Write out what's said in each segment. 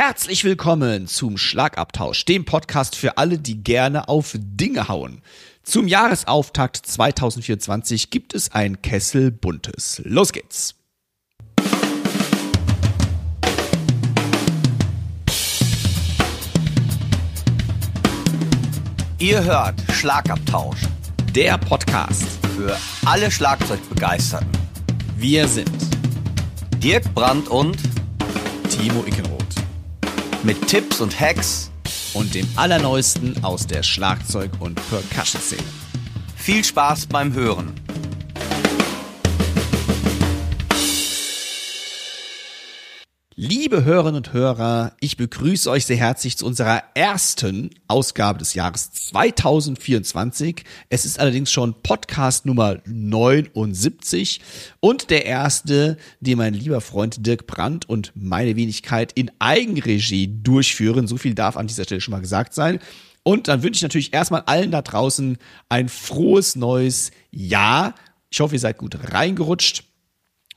Herzlich willkommen zum Schlagabtausch, dem Podcast für alle, die gerne auf Dinge hauen. Zum Jahresauftakt 2024 gibt es ein Kessel Buntes. Los geht's! Ihr hört Schlagabtausch, der Podcast für alle Schlagzeugbegeisterten. Wir sind Dirk Brandt und Timo Ickenroth mit Tipps und Hacks und dem Allerneuesten aus der Schlagzeug- und Percussion-Szene. Viel Spaß beim Hören! Liebe Hörerinnen und Hörer, ich begrüße euch sehr herzlich zu unserer ersten Ausgabe des Jahres 2024. Es ist allerdings schon Podcast Nummer 79 und der erste, den mein lieber Freund Dirk Brandt und meine Wenigkeit in Eigenregie durchführen. So viel darf an dieser Stelle schon mal gesagt sein. Und dann wünsche ich natürlich erstmal allen da draußen ein frohes neues Jahr. Ich hoffe, ihr seid gut reingerutscht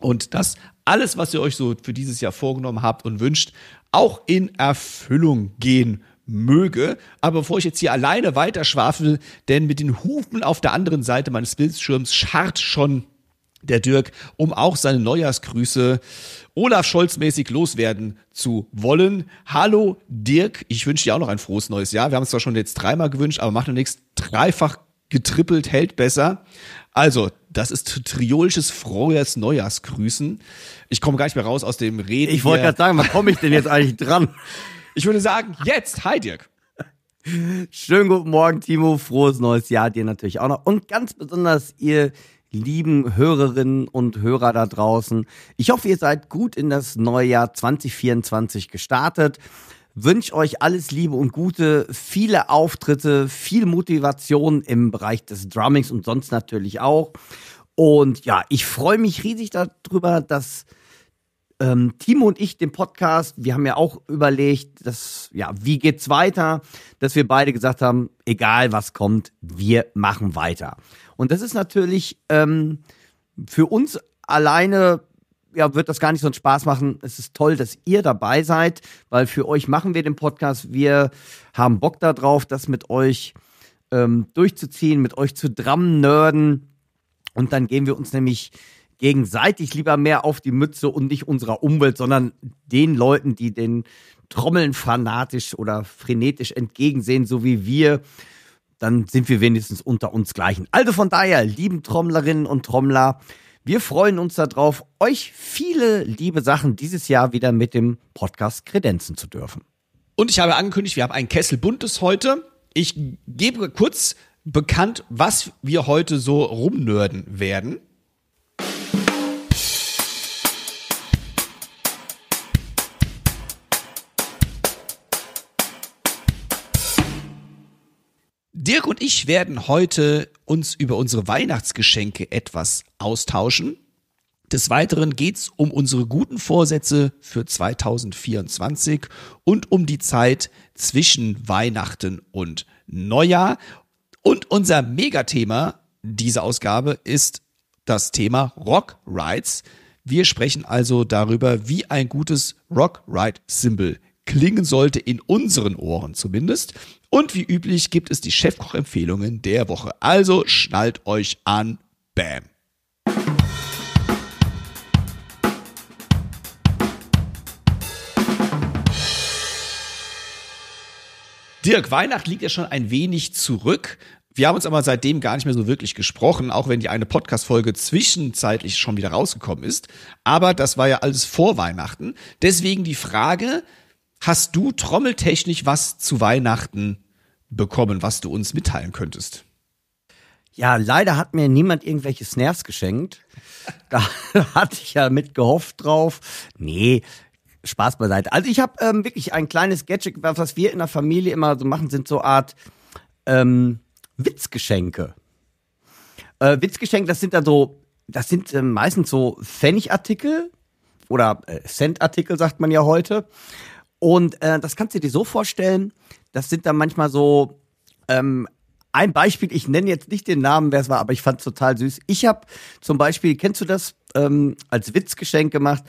und dass alles, was ihr euch so für dieses Jahr vorgenommen habt und wünscht, auch in Erfüllung gehen möge. Aber bevor ich jetzt hier alleine weiter weiterschwafel, denn mit den Hufen auf der anderen Seite meines Bildschirms scharrt schon der Dirk, um auch seine Neujahrsgrüße Olaf Scholz-mäßig loswerden zu wollen. Hallo Dirk, ich wünsche dir auch noch ein frohes neues Jahr. Wir haben es zwar schon jetzt dreimal gewünscht, aber macht nichts. Dreifach getrippelt hält besser. Also, das ist triolisches frohes Neujahrsgrüßen. Ich komme gar nicht mehr raus aus dem Reden. Ich wollte gerade sagen, wann komme ich denn jetzt eigentlich dran? Ich würde sagen, jetzt. Hi, Dirk. Schönen guten Morgen, Timo. Frohes neues Jahr dir natürlich auch noch. Und ganz besonders ihr lieben Hörerinnen und Hörer da draußen. Ich hoffe, ihr seid gut in das neue Jahr 2024 gestartet. Wünsche euch alles Liebe und Gute, viele Auftritte, viel Motivation im Bereich des Drummings und sonst natürlich auch. Und ja, ich freue mich riesig darüber, dass ähm, Timo und ich den Podcast, wir haben ja auch überlegt, dass, ja, wie geht's weiter, dass wir beide gesagt haben, egal was kommt, wir machen weiter. Und das ist natürlich ähm, für uns alleine ja, wird das gar nicht so einen Spaß machen. Es ist toll, dass ihr dabei seid, weil für euch machen wir den Podcast. Wir haben Bock darauf, das mit euch ähm, durchzuziehen, mit euch zu drammen, nerden. Und dann gehen wir uns nämlich gegenseitig lieber mehr auf die Mütze und nicht unserer Umwelt, sondern den Leuten, die den Trommeln fanatisch oder frenetisch entgegensehen, so wie wir, dann sind wir wenigstens unter uns gleichen. Also von daher, lieben Trommlerinnen und Trommler, wir freuen uns darauf, euch viele liebe Sachen dieses Jahr wieder mit dem Podcast kredenzen zu dürfen. Und ich habe angekündigt, wir haben einen Kessel Buntes heute. Ich gebe kurz bekannt, was wir heute so rumnörden werden. Dirk und ich werden heute uns über unsere Weihnachtsgeschenke etwas austauschen. Des Weiteren geht es um unsere guten Vorsätze für 2024 und um die Zeit zwischen Weihnachten und Neujahr. Und unser Megathema dieser Ausgabe ist das Thema Rock Rides. Wir sprechen also darüber, wie ein gutes Rock Ride Symbol klingen sollte, in unseren Ohren zumindest. Und wie üblich gibt es die Chefkoch-Empfehlungen der Woche. Also schnallt euch an. Bam. Dirk, Weihnacht liegt ja schon ein wenig zurück. Wir haben uns aber seitdem gar nicht mehr so wirklich gesprochen, auch wenn die eine Podcast-Folge zwischenzeitlich schon wieder rausgekommen ist. Aber das war ja alles vor Weihnachten. Deswegen die Frage, hast du trommeltechnisch was zu Weihnachten bekommen, was du uns mitteilen könntest? Ja, leider hat mir niemand irgendwelche Snares geschenkt. Da hatte ich ja mit gehofft drauf. Nee, Spaß beiseite. Also ich habe ähm, wirklich ein kleines Gadget, was wir in der Familie immer so machen, sind so Art ähm, Witzgeschenke. Äh, Witzgeschenke, das sind dann so, das sind äh, meistens so Pfennigartikel oder äh, Centartikel, sagt man ja heute. Und äh, das kannst du dir so vorstellen, das sind dann manchmal so ähm, ein Beispiel, ich nenne jetzt nicht den Namen, wer es war, aber ich fand es total süß. Ich habe zum Beispiel, kennst du das, ähm, als Witzgeschenk gemacht,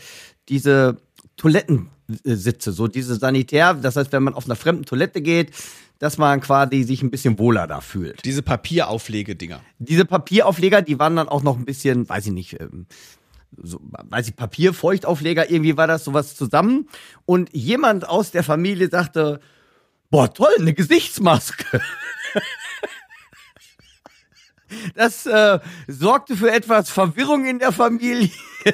diese Toilettensitze, so diese Sanitär, das heißt, wenn man auf einer fremden Toilette geht, dass man quasi sich ein bisschen wohler da fühlt. Diese Papierauflegedinger. Diese Papieraufleger, die waren dann auch noch ein bisschen, weiß ich nicht, ähm, so, weiß ich, Papierfeuchtaufleger, irgendwie war das sowas zusammen. Und jemand aus der Familie sagte, boah, toll, eine Gesichtsmaske. Das äh, sorgte für etwas Verwirrung in der Familie.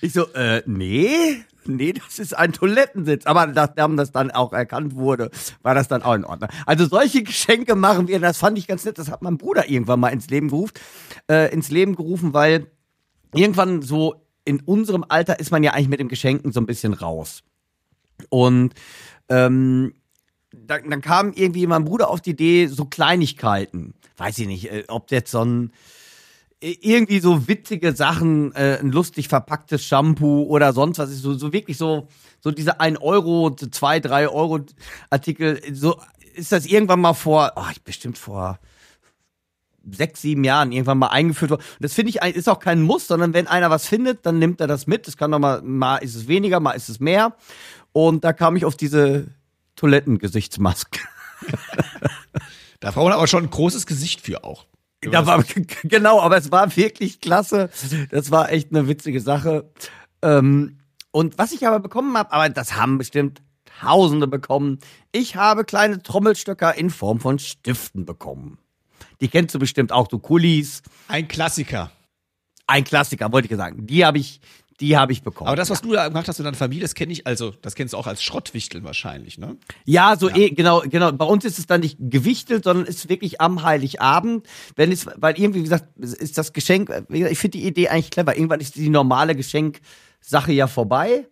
ich so, äh, nee, nee, das ist ein Toilettensitz. Aber nachdem das dann auch erkannt wurde, war das dann auch in Ordnung. Also solche Geschenke machen wir, das fand ich ganz nett. Das hat mein Bruder irgendwann mal ins Leben gerufen, äh, ins Leben gerufen, weil irgendwann so in unserem Alter ist man ja eigentlich mit dem Geschenken so ein bisschen raus. Und ähm, dann, dann kam irgendwie mein Bruder auf die Idee, so Kleinigkeiten. Weiß ich nicht, äh, ob jetzt so ein äh, irgendwie so witzige Sachen, äh, ein lustig verpacktes Shampoo oder sonst was ist so, so wirklich so, so diese 1 Euro, 2, 3 Euro Artikel, so ist das irgendwann mal vor, oh, ich bestimmt vor sechs, sieben Jahren irgendwann mal eingeführt worden. Und das finde ich, ist auch kein Muss, sondern wenn einer was findet, dann nimmt er das mit. Es kann doch mal, mal ist es weniger, mal ist es mehr. Und da kam ich auf diese Toilettengesichtsmaske. da braucht man aber schon ein großes Gesicht für auch. Da war, genau, aber es war wirklich klasse. Das war echt eine witzige Sache. Ähm, und was ich aber bekommen habe, aber das haben bestimmt Tausende bekommen. Ich habe kleine Trommelstöcker in Form von Stiften bekommen. Die kennst du bestimmt auch, du Kulis. Ein Klassiker. Ein Klassiker, wollte ich sagen. Die habe ich, die habe ich bekommen. Aber das, was ja. du da gemacht hast in deiner Familie, das kenne ich, also, das kennst du auch als Schrottwichteln wahrscheinlich, ne? Ja, so ja. Eh, genau, genau. Bei uns ist es dann nicht gewichtelt, sondern ist wirklich am Heiligabend. Wenn es, weil irgendwie, wie gesagt, ist das Geschenk, ich finde die Idee eigentlich clever. Irgendwann ist die normale Geschenksache ja vorbei.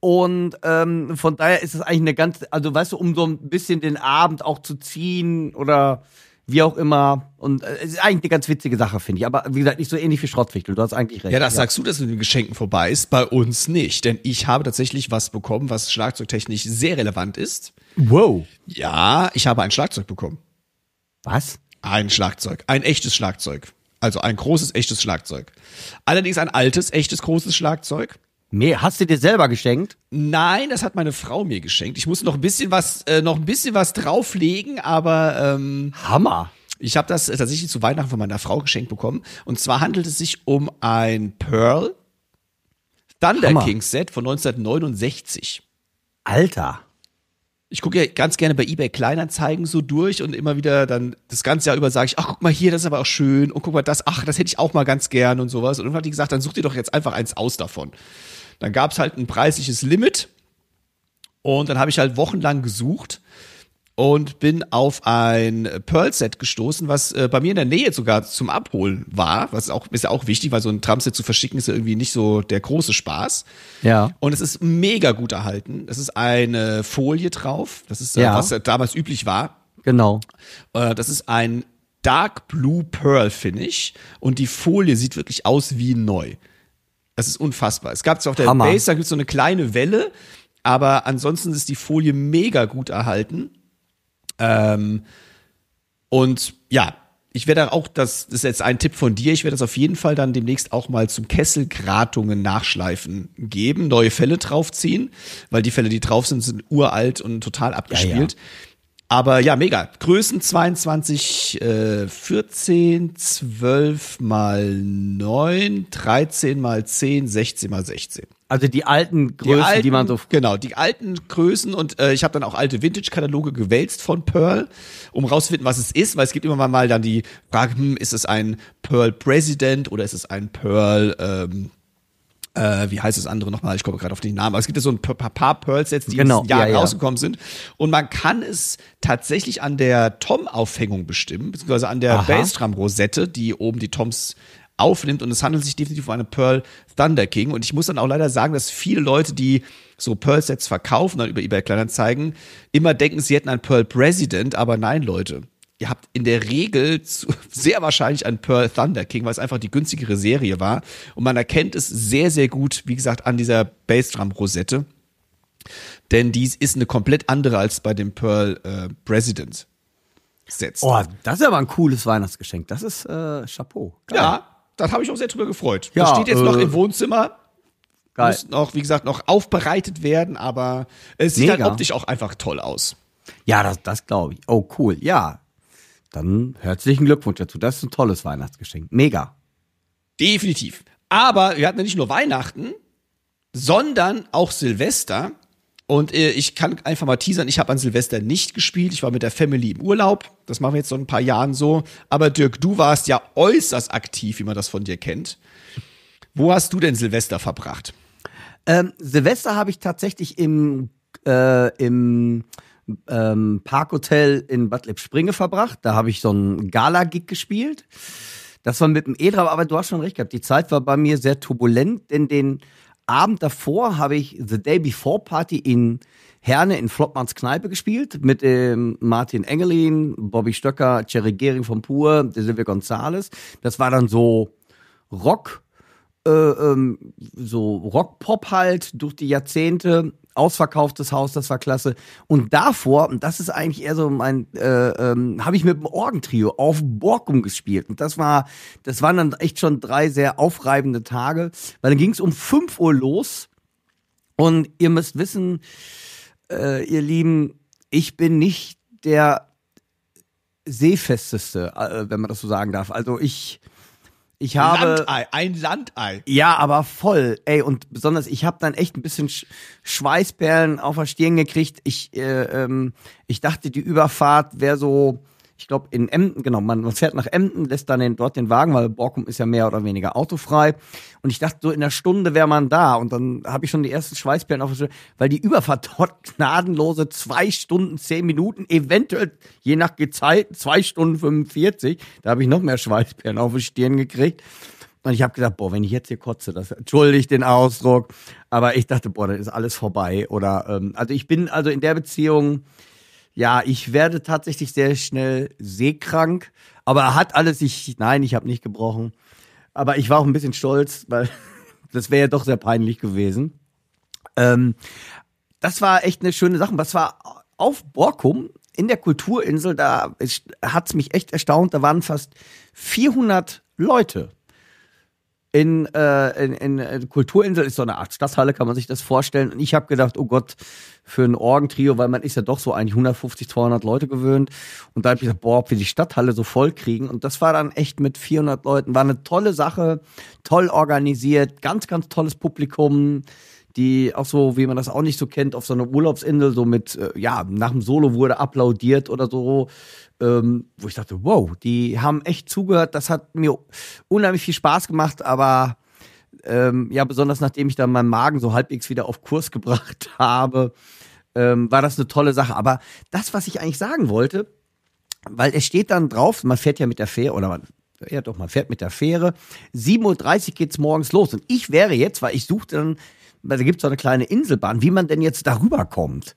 Und ähm, von daher ist es eigentlich eine ganz, also weißt du, um so ein bisschen den Abend auch zu ziehen oder wie auch immer. Und äh, es äh, ist eigentlich eine ganz witzige Sache, finde ich. Aber wie gesagt, nicht so ähnlich wie Schrottwichtel. Du hast eigentlich recht. Ja, das ja. sagst du, dass mit den Geschenken vorbei ist. Bei uns nicht. Denn ich habe tatsächlich was bekommen, was schlagzeugtechnisch sehr relevant ist. Wow. Ja, ich habe ein Schlagzeug bekommen. Was? Ein Schlagzeug. Ein echtes Schlagzeug. Also ein großes, echtes Schlagzeug. Allerdings ein altes, echtes, großes Schlagzeug. Nee, hast du dir selber geschenkt? Nein, das hat meine Frau mir geschenkt. Ich musste noch ein bisschen was, äh, noch ein bisschen was drauflegen, aber ähm, Hammer. Ich habe das tatsächlich zu Weihnachten von meiner Frau geschenkt bekommen. Und zwar handelt es sich um ein Pearl Thunder Hammer. King Set von 1969. Alter. Ich gucke ja ganz gerne bei eBay Kleinanzeigen so durch und immer wieder dann das ganze Jahr über sage ich, ach guck mal hier, das ist aber auch schön und guck mal das, ach das hätte ich auch mal ganz gern und sowas. Und irgendwann hat die gesagt, dann such dir doch jetzt einfach eins aus davon. Dann gab es halt ein preisliches Limit und dann habe ich halt wochenlang gesucht und bin auf ein Pearl-Set gestoßen, was äh, bei mir in der Nähe sogar zum Abholen war, was auch, ist ja auch wichtig, weil so ein Tramset zu verschicken ist ja irgendwie nicht so der große Spaß. Ja. Und es ist mega gut erhalten. Es ist eine Folie drauf. Das ist, äh, ja. was äh, damals üblich war. Genau. Äh, das ist ein Dark Blue Pearl Finish und die Folie sieht wirklich aus wie neu. Das ist unfassbar. Es gab es auf der Hammer. Base, da gibt es so eine kleine Welle, aber ansonsten ist die Folie mega gut erhalten. Ähm, und ja, ich werde auch, das ist jetzt ein Tipp von dir, ich werde das auf jeden Fall dann demnächst auch mal zum Kesselgratungen nachschleifen geben, neue Fälle draufziehen, weil die Fälle, die drauf sind, sind uralt und total abgespielt. Ja, ja. Aber ja, mega. Größen 22, äh, 14, 12 mal 9, 13 mal 10, 16 mal 16. Also die alten Größen, die, alten, die man so. Genau, die alten Größen und äh, ich habe dann auch alte Vintage-Kataloge gewälzt von Pearl, um rauszufinden, was es ist, weil es gibt immer mal dann die Frage, hm, ist es ein Pearl President oder ist es ein Pearl. Ähm, äh, wie heißt das andere nochmal? Ich komme gerade auf den Namen. Aber es gibt ja so ein paar, paar Pearls jetzt, die genau. Jahr ja, ja. rausgekommen sind. Und man kann es tatsächlich an der Tom-Aufhängung bestimmen, beziehungsweise an der Bassdrum-Rosette, die oben die Toms aufnimmt. Und es handelt sich definitiv um eine Pearl Thunder King. Und ich muss dann auch leider sagen, dass viele Leute, die so Pearl-Sets verkaufen, dann über eBay Kleinanzeigen, immer denken, sie hätten einen Pearl President. Aber nein, Leute ihr habt in der Regel zu, sehr wahrscheinlich an Pearl Thunder King, weil es einfach die günstigere Serie war. Und man erkennt es sehr, sehr gut, wie gesagt, an dieser Bassdrum-Rosette. Denn dies ist eine komplett andere als bei dem Pearl äh, President. Setzt. Oh, das ist aber ein cooles Weihnachtsgeschenk. Das ist äh, Chapeau. Geil. Ja, da habe ich auch sehr drüber gefreut. Ja, das steht jetzt äh, noch im Wohnzimmer. Geil. Muss noch, wie gesagt, noch aufbereitet werden, aber es sieht halt Mega. halt optisch auch einfach toll aus. Ja, das, das glaube ich. Oh, cool. Ja, dann herzlichen Glückwunsch dazu. Das ist ein tolles Weihnachtsgeschenk. Mega. Definitiv. Aber wir hatten ja nicht nur Weihnachten, sondern auch Silvester. Und äh, ich kann einfach mal teasern, ich habe an Silvester nicht gespielt. Ich war mit der Family im Urlaub. Das machen wir jetzt so ein paar Jahren so. Aber Dirk, du warst ja äußerst aktiv, wie man das von dir kennt. Wo hast du denn Silvester verbracht? Ähm, Silvester habe ich tatsächlich im, äh, im ähm, Parkhotel in Bad Lippspringe verbracht. Da habe ich so einen Gala-Gig gespielt. Das war mit dem Edra, aber du hast schon recht gehabt. Die Zeit war bei mir sehr turbulent, denn den Abend davor habe ich The Day Before Party in Herne in Flottmanns Kneipe gespielt mit ähm, Martin Engelin, Bobby Stöcker, Cherry Gehring von Pur, der Silvia Gonzales. Das war dann so Rock, äh, ähm, so Rock-Pop halt durch die Jahrzehnte ausverkauftes Haus, das war klasse. Und davor, und das ist eigentlich eher so mein, äh, ähm, habe ich mit dem Orgentrio auf Borkum gespielt. Und das war, das waren dann echt schon drei sehr aufreibende Tage, weil dann ging es um fünf Uhr los. Und ihr müsst wissen, äh, ihr Lieben, ich bin nicht der seefesteste, äh, wenn man das so sagen darf. Also ich ich habe Landei, ein Landei. Ja, aber voll. Ey, und besonders ich habe dann echt ein bisschen Sch Schweißperlen auf der Stirn gekriegt. Ich äh, ähm, ich dachte, die Überfahrt wäre so ich glaube, in Emden, genau, man, man fährt nach Emden, lässt dann den, dort den Wagen, weil Borkum ist ja mehr oder weniger autofrei. Und ich dachte, so in einer Stunde wäre man da. Und dann habe ich schon die ersten Schweißperlen auf, weil die Überfahrt dort gnadenlose zwei Stunden, zehn Minuten, eventuell je nach Gezeit, zwei Stunden 45. Da habe ich noch mehr Schweißperlen auf die Stirn gekriegt. Und ich habe gedacht, boah, wenn ich jetzt hier kotze, das entschuldigt den Ausdruck. Aber ich dachte, boah, dann ist alles vorbei. Oder ähm, also ich bin also in der Beziehung ja, ich werde tatsächlich sehr schnell seekrank. Aber er hat alles, ich, nein, ich habe nicht gebrochen. Aber ich war auch ein bisschen stolz, weil das wäre ja doch sehr peinlich gewesen. Ähm, das war echt eine schöne Sache. Was war auf Borkum in der Kulturinsel, da hat's mich echt erstaunt, da waren fast 400 Leute in, äh, in, in, in Kulturinsel ist so eine Art Stadthalle, kann man sich das vorstellen. Und ich habe gedacht, oh Gott, für ein Orgentrio, weil man ist ja doch so eigentlich 150, 200 Leute gewöhnt. Und da habe ich gesagt, boah, ob wir die Stadthalle so voll kriegen. Und das war dann echt mit 400 Leuten, war eine tolle Sache, toll organisiert, ganz, ganz tolles Publikum die auch so, wie man das auch nicht so kennt, auf so einer Urlaubsinsel, so mit, äh, ja, nach dem Solo wurde applaudiert oder so, ähm, wo ich dachte, wow, die haben echt zugehört, das hat mir unheimlich viel Spaß gemacht, aber ähm, ja, besonders nachdem ich dann meinen Magen so halbwegs wieder auf Kurs gebracht habe, ähm, war das eine tolle Sache. Aber das, was ich eigentlich sagen wollte, weil es steht dann drauf, man fährt ja mit der Fähre oder man, ja doch, man fährt mit der Fähre. 7.30 Uhr geht's morgens los. Und ich wäre jetzt, weil ich suchte dann weil da gibt es so eine kleine Inselbahn, wie man denn jetzt darüber kommt.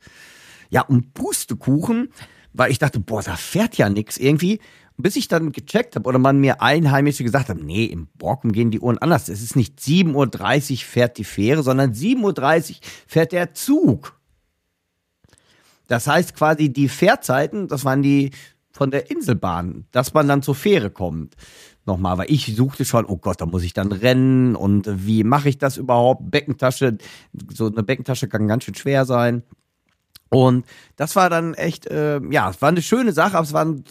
Ja, und Pustekuchen, weil ich dachte, boah, da fährt ja nichts irgendwie. Bis ich dann gecheckt habe oder man mir Einheimische gesagt hat, nee, im Borkum gehen die Uhren anders. Es ist nicht 7.30 Uhr fährt die Fähre, sondern 7.30 Uhr fährt der Zug. Das heißt quasi die Fährzeiten, das waren die von der Inselbahn, dass man dann zur Fähre kommt nochmal, weil ich suchte schon, oh Gott, da muss ich dann rennen und wie mache ich das überhaupt? Beckentasche, so eine Beckentasche kann ganz schön schwer sein. Und das war dann echt, äh, ja, es war eine schöne Sache, aber es waren,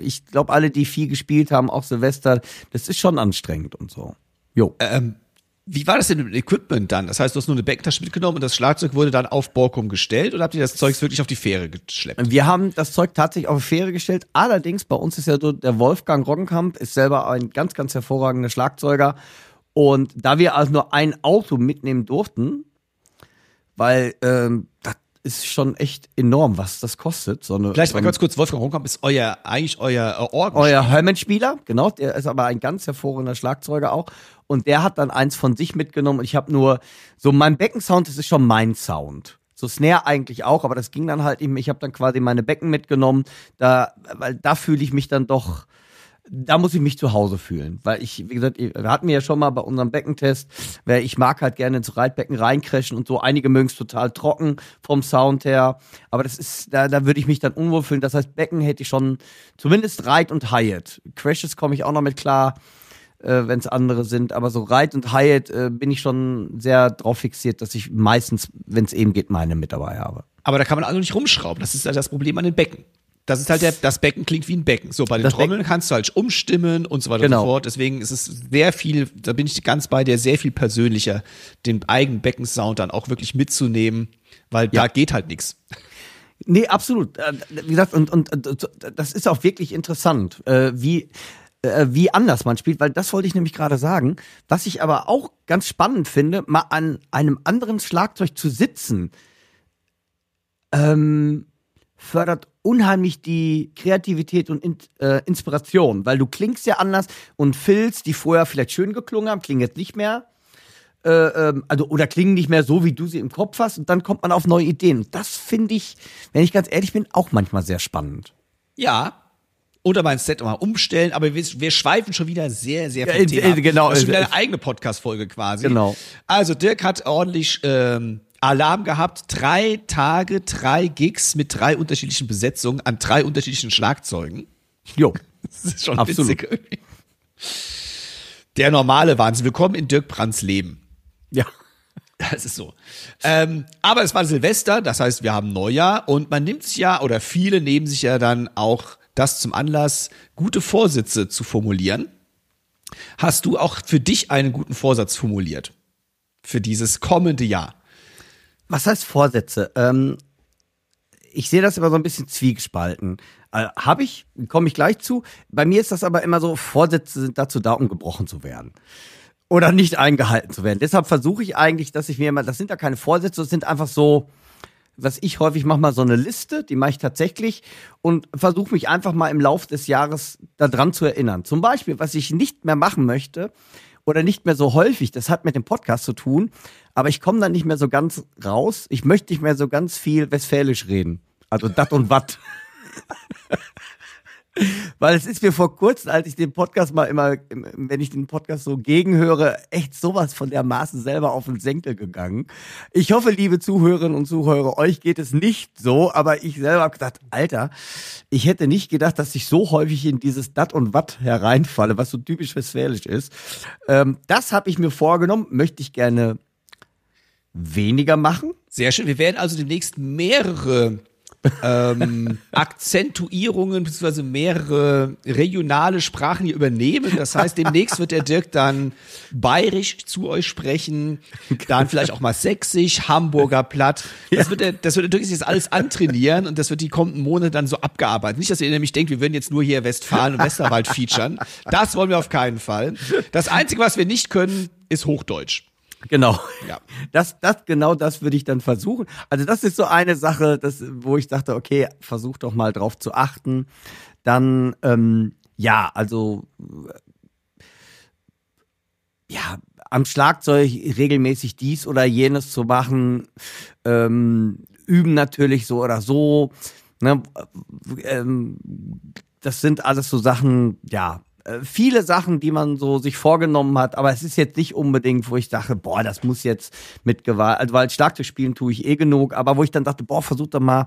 ich glaube, alle, die viel gespielt haben, auch Silvester, das ist schon anstrengend und so. Jo. Ähm, wie war das denn mit dem Equipment dann? Das heißt, du hast nur eine Backtasche mitgenommen und das Schlagzeug wurde dann auf Borkum gestellt oder habt ihr das Zeug wirklich auf die Fähre geschleppt? Wir haben das Zeug tatsächlich auf die Fähre gestellt. Allerdings, bei uns ist ja so, der Wolfgang Roggenkamp ist selber ein ganz, ganz hervorragender Schlagzeuger. Und da wir also nur ein Auto mitnehmen durften, weil ähm, das ist schon echt enorm, was das kostet. So eine, Vielleicht mal ganz kurz, Wolfgang Honkamp ist euer, eigentlich euer äh, Orgel. Euer Hermann-Spieler, genau. Der ist aber ein ganz hervorragender Schlagzeuger auch. Und der hat dann eins von sich mitgenommen. Und ich habe nur, so mein Beckensound, das ist schon mein Sound. So Snare eigentlich auch, aber das ging dann halt eben, ich habe dann quasi meine Becken mitgenommen, da, weil da fühle ich mich dann doch da muss ich mich zu Hause fühlen. Weil ich, wie gesagt, wir hatten ja schon mal bei unserem Beckentest, ich mag halt gerne ins Reitbecken reincrashen und so. Einige mögen es total trocken vom Sound her. Aber das ist, da, da würde ich mich dann unwohl fühlen. Das heißt, Becken hätte ich schon zumindest Reit und Hyatt. Crashes komme ich auch noch mit klar, äh, wenn es andere sind. Aber so Reit und Hyatt äh, bin ich schon sehr drauf fixiert, dass ich meistens, wenn es eben geht, meine mit dabei habe. Aber da kann man also nicht rumschrauben. Das ist ja das Problem an den Becken das ist halt der, das Becken klingt wie ein Becken. So, bei den das Trommeln Becken. kannst du halt umstimmen und so weiter genau. und so genau. fort. Deswegen ist es sehr viel, da bin ich ganz bei dir, sehr viel persönlicher, den eigenen Beckensound dann auch wirklich mitzunehmen, weil ja. da geht halt nichts. Nee, absolut. Äh, wie gesagt, und, und, und das ist auch wirklich interessant, äh, wie, äh, wie anders man spielt, weil das wollte ich nämlich gerade sagen. Was ich aber auch ganz spannend finde, mal an einem anderen Schlagzeug zu sitzen, ähm, fördert unheimlich die Kreativität und in, äh, Inspiration, weil du klingst ja anders und Filz, die vorher vielleicht schön geklungen haben, klingen jetzt nicht mehr. Äh, ähm, also, oder klingen nicht mehr so, wie du sie im Kopf hast, und dann kommt man auf neue Ideen. das finde ich, wenn ich ganz ehrlich bin, auch manchmal sehr spannend. Ja, oder mein Set mal umstellen, aber wir, wir, schweifen schon wieder sehr, sehr viel ja, äh, äh, Genau, das ist schon äh, wieder eine eigene Podcast-Folge quasi. Genau. Also Dirk hat ordentlich ähm, Alarm gehabt. Drei Tage, drei Gigs mit drei unterschiedlichen Besetzungen an drei unterschiedlichen Schlagzeugen. Jo. Das ist schon Absolut. witzig. Der normale Wahnsinn. Willkommen in Dirk Brands Leben. Ja. Das ist so. Ähm, aber es war Silvester, das heißt, wir haben Neujahr und man nimmt sich ja oder viele nehmen sich ja dann auch das zum Anlass, gute Vorsätze zu formulieren. Hast du auch für dich einen guten Vorsatz formuliert? Für dieses kommende Jahr? Was heißt Vorsätze? Ähm, ich sehe das immer so ein bisschen zwiegespalten. Äh, Habe ich, komme ich gleich zu. Bei mir ist das aber immer so, Vorsätze sind dazu da, um gebrochen zu werden. Oder nicht eingehalten zu werden. Deshalb versuche ich eigentlich, dass ich mir immer, das sind ja keine Vorsätze, das sind einfach so, was ich häufig mache, mal so eine Liste, die mache ich tatsächlich und versuche mich einfach mal im Lauf des Jahres daran zu erinnern. Zum Beispiel, was ich nicht mehr machen möchte oder nicht mehr so häufig, das hat mit dem Podcast zu tun, aber ich komme da nicht mehr so ganz raus. Ich möchte nicht mehr so ganz viel westfälisch reden. Also dat und wat. Weil es ist mir vor kurzem, als ich den Podcast mal immer, wenn ich den Podcast so gegenhöre, echt sowas von der Maßen selber auf den Senkel gegangen. Ich hoffe, liebe Zuhörerinnen und Zuhörer, euch geht es nicht so, aber ich selber habe gedacht, Alter, ich hätte nicht gedacht, dass ich so häufig in dieses Dat und Wat hereinfalle, was so typisch westfälisch ist. Ähm, das habe ich mir vorgenommen, möchte ich gerne weniger machen. Sehr schön. Wir werden also demnächst mehrere ähm, Akzentuierungen beziehungsweise mehrere regionale Sprachen hier übernehmen. Das heißt, demnächst wird der Dirk dann bayerisch zu euch sprechen, dann vielleicht auch mal sächsisch, Hamburger Platt. Das wird der, das wird der Dirk jetzt alles antrainieren und das wird die kommenden Monate dann so abgearbeitet. Nicht, dass ihr nämlich denkt, wir würden jetzt nur hier Westfalen und Westerwald featuren. Das wollen wir auf keinen Fall. Das Einzige, was wir nicht können, ist Hochdeutsch. Genau. Ja. Das, das, genau das würde ich dann versuchen. Also das ist so eine Sache, das, wo ich dachte, okay, versuch doch mal drauf zu achten. Dann, ähm, ja, also, äh, ja, am Schlagzeug regelmäßig dies oder jenes zu machen, ähm, üben natürlich so oder so. Ne, ähm, das sind alles so Sachen, ja, äh, viele Sachen, die man so sich vorgenommen hat, aber es ist jetzt nicht unbedingt, wo ich dachte, boah, das muss jetzt mit Gewalt, also weil Schlagzeug spielen tue ich eh genug, aber wo ich dann dachte, boah, versuch doch mal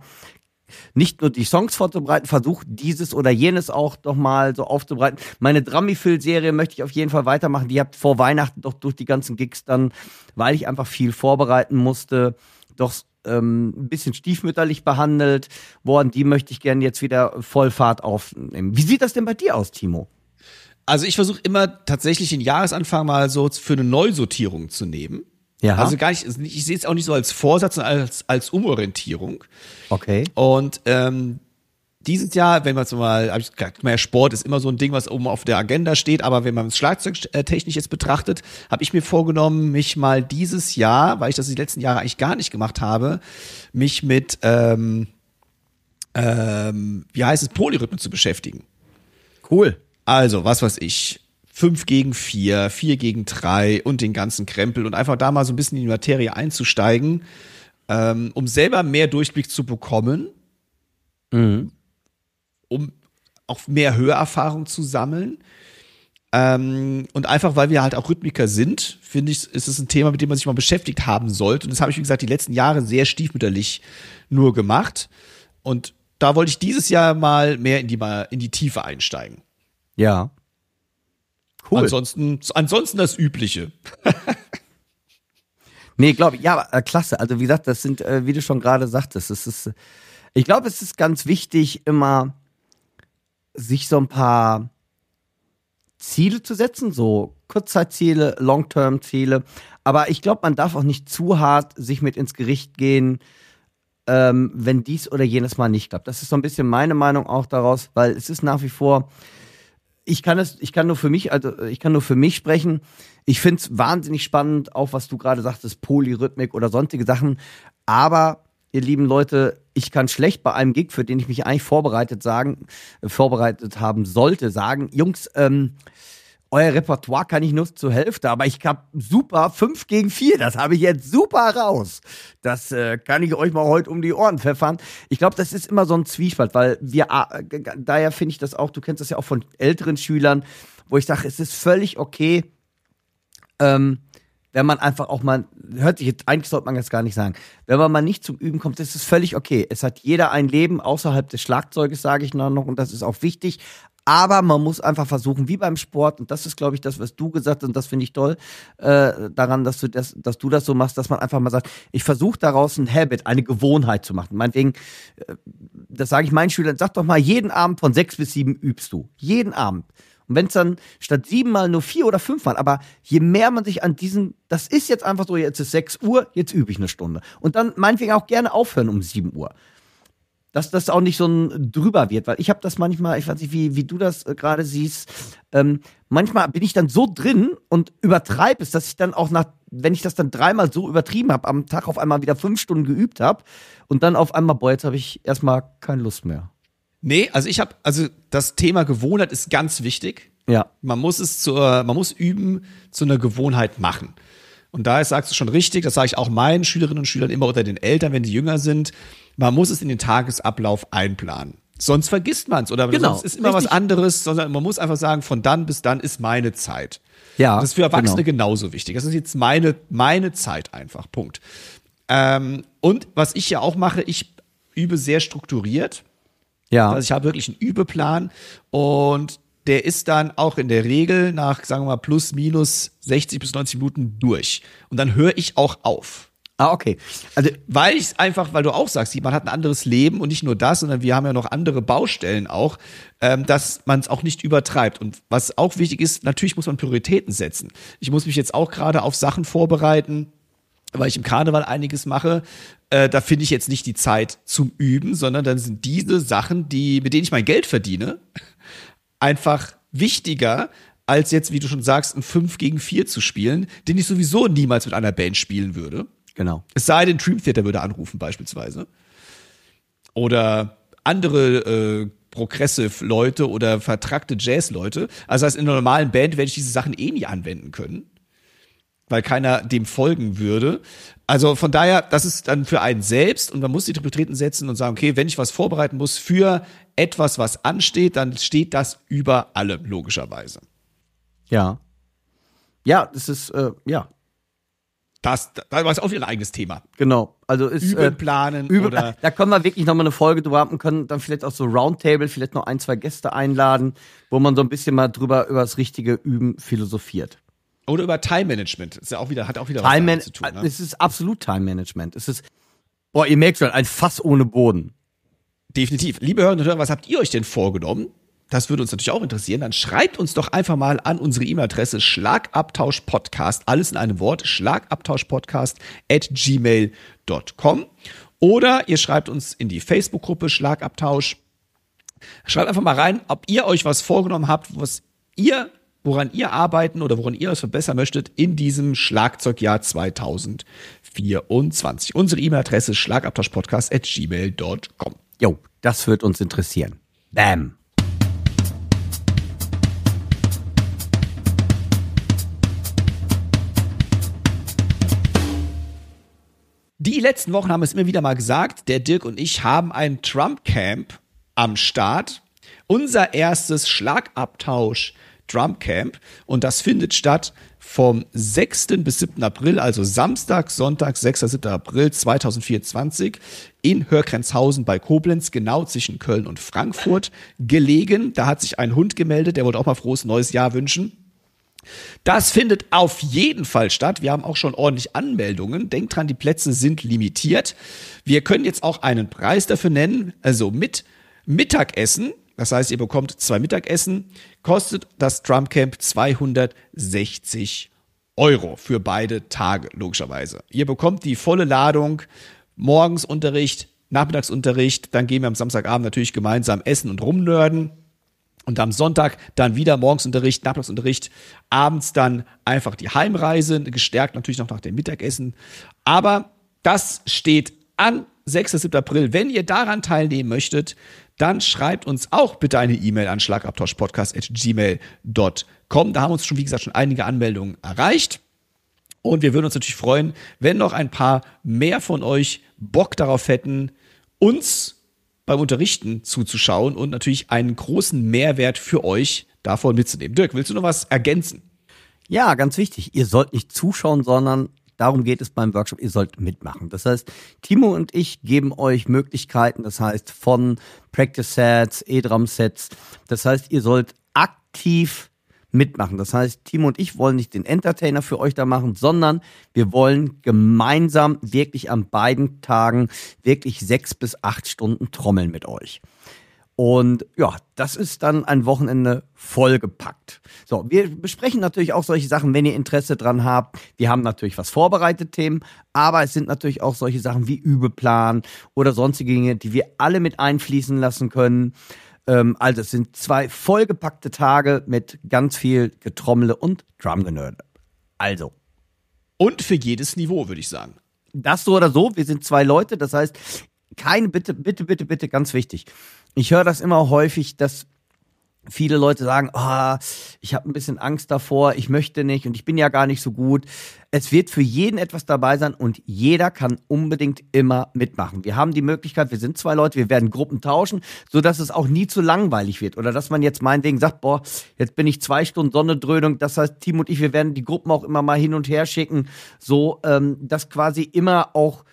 nicht nur die Songs vorzubereiten, versuch dieses oder jenes auch doch mal so aufzubereiten. Meine drummy serie möchte ich auf jeden Fall weitermachen. Die habt vor Weihnachten doch durch die ganzen Gigs dann, weil ich einfach viel vorbereiten musste, doch ähm, ein bisschen stiefmütterlich behandelt worden. Die möchte ich gerne jetzt wieder Vollfahrt aufnehmen. Wie sieht das denn bei dir aus, Timo? Also ich versuche immer tatsächlich den Jahresanfang mal so für eine Neusortierung zu nehmen. Ja. Also gar also nicht, ich sehe es auch nicht so als Vorsatz, sondern als, als Umorientierung. Okay. Und ähm, dieses Jahr, wenn man es mal, hab ich gesagt, mehr Sport ist immer so ein Ding, was oben auf der Agenda steht, aber wenn man es schlagzeugtechnisch jetzt betrachtet, habe ich mir vorgenommen, mich mal dieses Jahr, weil ich das die letzten Jahre eigentlich gar nicht gemacht habe, mich mit, ähm, ähm, wie heißt es, Polyrhythmen zu beschäftigen. Cool. Also, was weiß ich. 5 gegen 4, 4 gegen 3 und den ganzen Krempel und einfach da mal so ein bisschen in die Materie einzusteigen, ähm, um selber mehr Durchblick zu bekommen, mhm. um auch mehr Höherfahrung zu sammeln. Ähm, und einfach, weil wir halt auch Rhythmiker sind, finde ich, ist es ein Thema, mit dem man sich mal beschäftigt haben sollte. Und das habe ich, wie gesagt, die letzten Jahre sehr stiefmütterlich nur gemacht. Und da wollte ich dieses Jahr mal mehr in die, in die Tiefe einsteigen. Ja. Cool. Ansonsten, ansonsten das Übliche. nee, glaube ich, ja, äh, klasse. Also wie gesagt, das sind, äh, wie du schon gerade sagtest, es ist, äh, ich glaube, es ist ganz wichtig, immer sich so ein paar Ziele zu setzen, so Kurzzeitziele, Long-Term-Ziele. Aber ich glaube, man darf auch nicht zu hart sich mit ins Gericht gehen, ähm, wenn dies oder jenes mal nicht klappt. Das ist so ein bisschen meine Meinung auch daraus, weil es ist nach wie vor, ich kann es, ich kann nur für mich, also ich kann nur für mich sprechen. Ich finde es wahnsinnig spannend, auch was du gerade sagtest, Polyrhythmik oder sonstige Sachen. Aber ihr lieben Leute, ich kann schlecht bei einem Gig, für den ich mich eigentlich vorbereitet sagen, äh, vorbereitet haben sollte, sagen, Jungs, ähm, euer Repertoire kann ich nur zur Hälfte, aber ich habe super 5 gegen 4, das habe ich jetzt super raus. Das äh, kann ich euch mal heute um die Ohren pfeffern. Ich glaube, das ist immer so ein Zwiespalt, weil wir, äh, daher finde ich das auch, du kennst das ja auch von älteren Schülern, wo ich sage, es ist völlig okay, ähm, wenn man einfach auch mal, hört sich jetzt, eigentlich sollte man das gar nicht sagen, wenn man mal nicht zum Üben kommt, ist es völlig okay. Es hat jeder ein Leben außerhalb des Schlagzeuges, sage ich noch, und das ist auch wichtig. Aber man muss einfach versuchen, wie beim Sport, und das ist, glaube ich, das, was du gesagt hast, und das finde ich toll äh, daran, dass du, das, dass du das so machst, dass man einfach mal sagt, ich versuche daraus ein Habit, eine Gewohnheit zu machen. Meinetwegen, äh, das sage ich meinen Schülern, sag doch mal, jeden Abend von sechs bis sieben übst du. Jeden Abend. Und wenn es dann statt siebenmal nur vier oder fünf fünfmal, aber je mehr man sich an diesen, das ist jetzt einfach so, jetzt ist sechs Uhr, jetzt übe ich eine Stunde. Und dann meinetwegen auch gerne aufhören um sieben Uhr dass das auch nicht so ein drüber wird, weil ich habe das manchmal, ich weiß nicht, wie, wie du das äh, gerade siehst, ähm, manchmal bin ich dann so drin und übertreibe es, dass ich dann auch nach, wenn ich das dann dreimal so übertrieben habe, am Tag auf einmal wieder fünf Stunden geübt habe und dann auf einmal, boah, jetzt habe ich erstmal keine Lust mehr. Nee, also ich habe, also das Thema Gewohnheit ist ganz wichtig. Ja. Man muss es zur, man muss üben, zu einer Gewohnheit machen. Und da sagst du schon richtig, das sage ich auch meinen Schülerinnen und Schülern immer oder den Eltern, wenn die jünger sind man muss es in den Tagesablauf einplanen. Sonst vergisst man es oder genau, sonst ist immer richtig. was anderes, sondern man muss einfach sagen, von dann bis dann ist meine Zeit. Ja, das ist für Erwachsene genau. genauso wichtig. Das ist jetzt meine, meine Zeit einfach. Punkt. Ähm, und was ich ja auch mache, ich übe sehr strukturiert. Ja. Also ich habe wirklich einen Übeplan und der ist dann auch in der Regel nach, sagen wir mal, plus minus 60 bis 90 Minuten durch. Und dann höre ich auch auf. Ah, okay. Also, weil ich es einfach, weil du auch sagst, man hat ein anderes Leben und nicht nur das, sondern wir haben ja noch andere Baustellen auch, ähm, dass man es auch nicht übertreibt. Und was auch wichtig ist, natürlich muss man Prioritäten setzen. Ich muss mich jetzt auch gerade auf Sachen vorbereiten, weil ich im Karneval einiges mache, äh, da finde ich jetzt nicht die Zeit zum Üben, sondern dann sind diese Sachen, die, mit denen ich mein Geld verdiene, einfach wichtiger, als jetzt, wie du schon sagst, ein 5 gegen 4 zu spielen, den ich sowieso niemals mit einer Band spielen würde. Genau. Es sei denn, Dream Theater würde anrufen beispielsweise. Oder andere äh, progressive Leute oder vertrackte Jazz-Leute. Also das heißt, in einer normalen Band werde ich diese Sachen eh nie anwenden können, weil keiner dem folgen würde. Also von daher, das ist dann für einen selbst und man muss die Tripletreten setzen und sagen, okay, wenn ich was vorbereiten muss für etwas, was ansteht, dann steht das über allem, logischerweise. Ja. Ja, das ist, äh, ja, das, da war es auch wieder ein eigenes Thema. Genau. Also ist Üben äh, planen äh, üben, oder da können wir wirklich nochmal eine Folge drüber haben und können dann vielleicht auch so Roundtable, vielleicht noch ein, zwei Gäste einladen, wo man so ein bisschen mal drüber über das richtige Üben philosophiert. Oder über Time Management. Ist ja auch wieder hat auch wieder Time was zu tun, ne? Es ist absolut Time Management. Es ist Boah, ihr merkt schon, ein Fass ohne Boden. Definitiv. Liebe Hörerinnen und Hörer, was habt ihr euch denn vorgenommen? Das würde uns natürlich auch interessieren. Dann schreibt uns doch einfach mal an unsere E-Mail-Adresse schlagabtauschpodcast, alles in einem Wort, schlagabtauschpodcast at gmail.com. Oder ihr schreibt uns in die Facebook-Gruppe Schlagabtausch. Schreibt einfach mal rein, ob ihr euch was vorgenommen habt, was ihr, woran ihr arbeiten oder woran ihr was verbessern möchtet in diesem Schlagzeugjahr 2024. Unsere E-Mail-Adresse schlagabtauschpodcast at gmail.com. Jo, das wird uns interessieren. Bam. Die letzten Wochen haben es immer wieder mal gesagt, der Dirk und ich haben ein Trump-Camp am Start. Unser erstes Schlagabtausch Trump-Camp. Und das findet statt vom 6. bis 7. April, also Samstag, Sonntag, 6. bis 7. April 2024 in Hörgrenzhausen bei Koblenz, genau zwischen Köln und Frankfurt gelegen. Da hat sich ein Hund gemeldet, der wollte auch mal frohes neues Jahr wünschen. Das findet auf jeden Fall statt. Wir haben auch schon ordentlich Anmeldungen. Denkt dran, die Plätze sind limitiert. Wir können jetzt auch einen Preis dafür nennen, also mit Mittagessen. Das heißt, ihr bekommt zwei Mittagessen. Kostet das Trump Camp 260 Euro für beide Tage, logischerweise. Ihr bekommt die volle Ladung, Morgensunterricht, Nachmittagsunterricht. Dann gehen wir am Samstagabend natürlich gemeinsam essen und rumnörden. Und am Sonntag dann wieder Morgensunterricht, Nachmittagsunterricht, abends dann einfach die Heimreise, gestärkt natürlich noch nach dem Mittagessen. Aber das steht an 6. 7. April. Wenn ihr daran teilnehmen möchtet, dann schreibt uns auch bitte eine E-Mail an schlagabtauschpodcast.gmail.com. Da haben uns schon, wie gesagt, schon einige Anmeldungen erreicht. Und wir würden uns natürlich freuen, wenn noch ein paar mehr von euch Bock darauf hätten, uns beim Unterrichten zuzuschauen und natürlich einen großen Mehrwert für euch davon mitzunehmen. Dirk, willst du noch was ergänzen? Ja, ganz wichtig. Ihr sollt nicht zuschauen, sondern darum geht es beim Workshop. Ihr sollt mitmachen. Das heißt, Timo und ich geben euch Möglichkeiten. Das heißt, von Practice Sets, E-Drum Sets. Das heißt, ihr sollt aktiv mitmachen. Das heißt, Timo und ich wollen nicht den Entertainer für euch da machen, sondern wir wollen gemeinsam wirklich an beiden Tagen wirklich sechs bis acht Stunden trommeln mit euch. Und ja, das ist dann ein Wochenende vollgepackt. So, wir besprechen natürlich auch solche Sachen, wenn ihr Interesse dran habt. Wir haben natürlich was vorbereitet Themen, aber es sind natürlich auch solche Sachen wie Übeplan oder sonstige Dinge, die wir alle mit einfließen lassen können. Ähm, also es sind zwei vollgepackte Tage mit ganz viel Getrommel und Drumgenörde. Also. Und für jedes Niveau, würde ich sagen. Das so oder so, wir sind zwei Leute, das heißt, keine, bitte, bitte, bitte, bitte, ganz wichtig. Ich höre das immer häufig, dass viele Leute sagen, ah, ich habe ein bisschen Angst davor, ich möchte nicht und ich bin ja gar nicht so gut. Es wird für jeden etwas dabei sein und jeder kann unbedingt immer mitmachen. Wir haben die Möglichkeit, wir sind zwei Leute, wir werden Gruppen tauschen, sodass es auch nie zu langweilig wird oder dass man jetzt meinetwegen sagt, boah, jetzt bin ich zwei Stunden Sonnendröhnung. Das heißt, Tim und ich, wir werden die Gruppen auch immer mal hin und her schicken, so ähm, dass quasi immer auch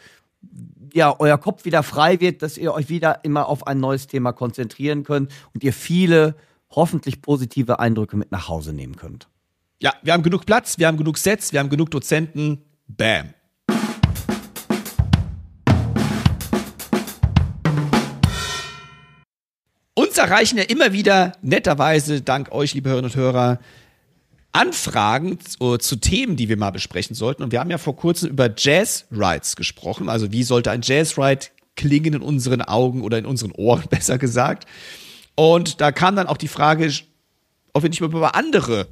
ja, euer Kopf wieder frei wird, dass ihr euch wieder immer auf ein neues Thema konzentrieren könnt und ihr viele hoffentlich positive Eindrücke mit nach Hause nehmen könnt. Ja, wir haben genug Platz, wir haben genug Sets, wir haben genug Dozenten. Bam. Uns erreichen ja immer wieder, netterweise, dank euch, liebe Hörerinnen und Hörer, Anfragen zu, äh, zu, Themen, die wir mal besprechen sollten. Und wir haben ja vor kurzem über Jazz Rides gesprochen. Also wie sollte ein Jazz Ride klingen in unseren Augen oder in unseren Ohren, besser gesagt. Und da kam dann auch die Frage, ob wir nicht mal über andere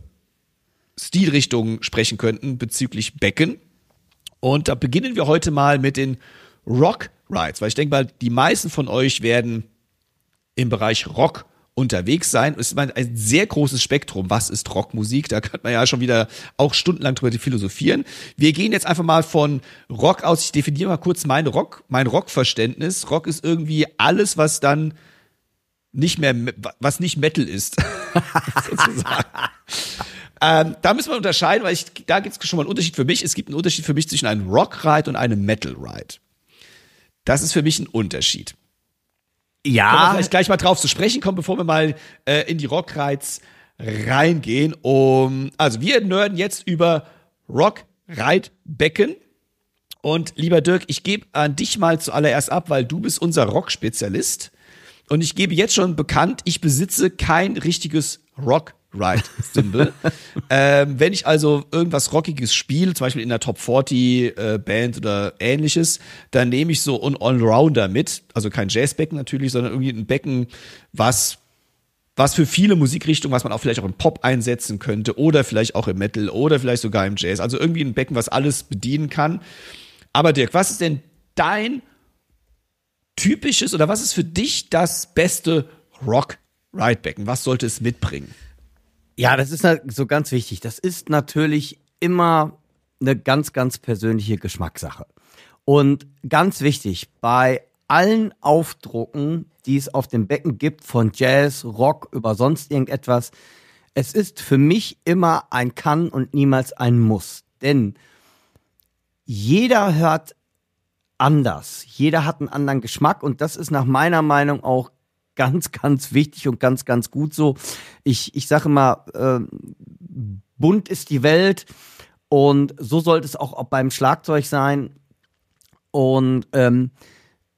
Stilrichtungen sprechen könnten bezüglich Becken. Und da beginnen wir heute mal mit den Rock Rides, weil ich denke mal, die meisten von euch werden im Bereich Rock unterwegs sein. Es ist ein sehr großes Spektrum. Was ist Rockmusik? Da kann man ja schon wieder auch stundenlang drüber philosophieren. Wir gehen jetzt einfach mal von Rock aus. Ich definiere mal kurz mein Rock, mein Rockverständnis. Rock ist irgendwie alles, was dann nicht mehr, was nicht Metal ist. sozusagen. ähm, da müssen wir unterscheiden, weil ich, da gibt es schon mal einen Unterschied für mich. Es gibt einen Unterschied für mich zwischen einem Rock-Ride und einem Metal-Ride. Das ist für mich ein Unterschied. Ja. Können wir vielleicht gleich mal drauf zu sprechen kommen, bevor wir mal äh, in die Rock-Rides reingehen. Um, also wir nörden jetzt über Rock-Ride-Becken. Und lieber Dirk, ich gebe an dich mal zuallererst ab, weil du bist unser Rock-Spezialist. Und ich gebe jetzt schon bekannt, ich besitze kein richtiges Rock Right Symbol. ähm, wenn ich also irgendwas Rockiges spiele, zum Beispiel in der Top 40 äh, Band oder ähnliches, dann nehme ich so einen Allrounder mit. Also kein Jazzbecken natürlich, sondern irgendwie ein Becken, was was für viele Musikrichtungen, was man auch vielleicht auch im Pop einsetzen könnte oder vielleicht auch im Metal oder vielleicht sogar im Jazz. Also irgendwie ein Becken, was alles bedienen kann. Aber Dirk, was ist denn dein typisches oder was ist für dich das beste Rock Ridebacken? Was sollte es mitbringen? Ja, das ist so ganz wichtig. Das ist natürlich immer eine ganz, ganz persönliche Geschmackssache. Und ganz wichtig, bei allen Aufdrucken, die es auf dem Becken gibt, von Jazz, Rock über sonst irgendetwas, es ist für mich immer ein Kann und niemals ein Muss. Denn jeder hört anders. Jeder hat einen anderen Geschmack und das ist nach meiner Meinung auch ganz, ganz wichtig und ganz, ganz gut so. Ich, ich sage immer, äh, bunt ist die Welt und so sollte es auch beim Schlagzeug sein. Und ähm,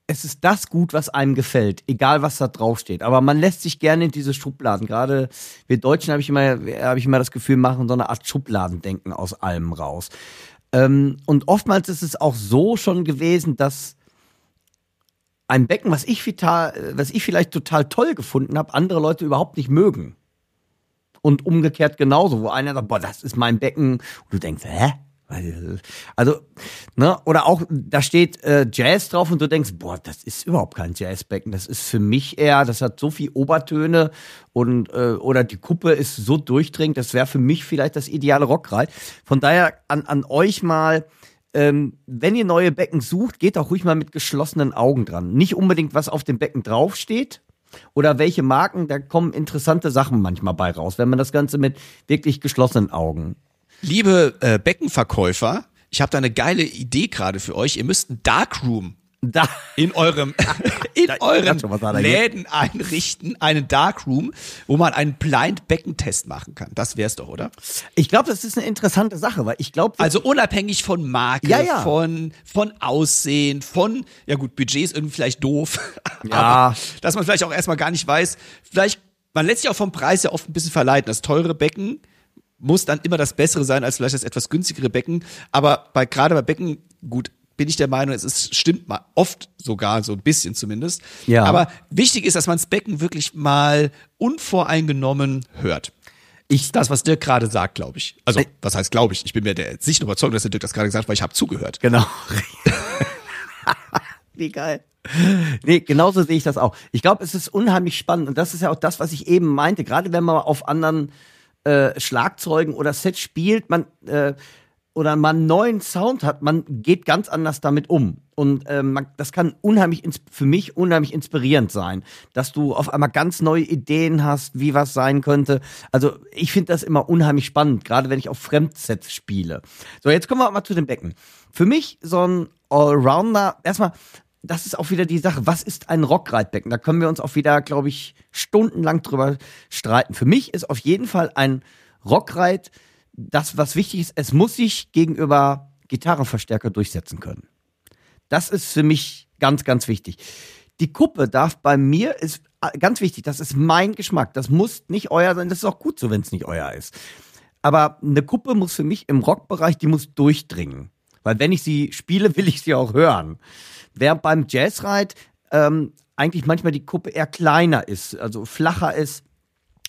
es ist das gut, was einem gefällt, egal was da draufsteht. Aber man lässt sich gerne in diese Schubladen. Gerade wir Deutschen habe ich immer, habe ich immer das Gefühl, machen so eine Art Schubladendenken aus allem raus. Ähm, und oftmals ist es auch so schon gewesen, dass ein Becken, was ich, vital, was ich vielleicht total toll gefunden habe, andere Leute überhaupt nicht mögen. Und umgekehrt genauso, wo einer sagt, boah, das ist mein Becken. Und du denkst, hä? Also, ne, oder auch, da steht äh, Jazz drauf und du denkst, boah, das ist überhaupt kein Jazzbecken. Das ist für mich eher, das hat so viel Obertöne und äh, oder die Kuppe ist so durchdringend, das wäre für mich vielleicht das ideale Rockreit. Von daher an, an euch mal, ähm, wenn ihr neue Becken sucht, geht auch ruhig mal mit geschlossenen Augen dran. Nicht unbedingt, was auf dem Becken draufsteht, oder welche Marken, da kommen interessante Sachen manchmal bei raus, wenn man das Ganze mit wirklich geschlossenen Augen Liebe äh, Beckenverkäufer, ich habe da eine geile Idee gerade für euch. Ihr müsst ein Darkroom da in eurem in da, euren Läden einrichten, einen Darkroom, wo man einen Blind Beckentest machen kann. Das wär's doch, oder? Ich glaube, das ist eine interessante Sache, weil ich glaube also unabhängig von Marke, ja, ja. von von Aussehen, von ja gut, Budget ist irgendwie vielleicht doof, ja. aber dass man vielleicht auch erstmal gar nicht weiß, vielleicht man lässt sich auch vom Preis ja oft ein bisschen verleiten. Das teure Becken muss dann immer das Bessere sein als vielleicht das etwas günstigere Becken. Aber bei, gerade bei Becken, gut, bin ich der Meinung, es ist, stimmt mal oft sogar, so ein bisschen zumindest. Ja. Aber wichtig ist, dass man das Becken wirklich mal unvoreingenommen hört. Ich, das, was Dirk gerade sagt, glaube ich. Also, was heißt glaube ich? Ich bin mir der sicher überzeugt, dass der Dirk das gerade gesagt hat, weil ich habe zugehört. Genau. Wie geil. Nee, genauso sehe ich das auch. Ich glaube, es ist unheimlich spannend und das ist ja auch das, was ich eben meinte. Gerade wenn man auf anderen äh, Schlagzeugen oder Set spielt, man äh, oder man einen neuen Sound hat, man geht ganz anders damit um. Und ähm, man, das kann unheimlich für mich unheimlich inspirierend sein, dass du auf einmal ganz neue Ideen hast, wie was sein könnte. Also ich finde das immer unheimlich spannend, gerade wenn ich auf Fremdsets spiele. So, jetzt kommen wir mal zu den Becken. Für mich so ein Allrounder, erstmal das ist auch wieder die Sache. Was ist ein Rockreitbecken? Da können wir uns auch wieder, glaube ich, stundenlang drüber streiten. Für mich ist auf jeden Fall ein Rockreit das, was wichtig ist. Es muss sich gegenüber Gitarrenverstärker durchsetzen können. Das ist für mich ganz, ganz wichtig. Die Kuppe darf bei mir, ist äh, ganz wichtig, das ist mein Geschmack. Das muss nicht euer sein. Das ist auch gut so, wenn es nicht euer ist. Aber eine Kuppe muss für mich im Rockbereich, die muss durchdringen. Weil wenn ich sie spiele, will ich sie auch hören während beim Jazzride ähm, eigentlich manchmal die Kuppe eher kleiner ist, also flacher ist.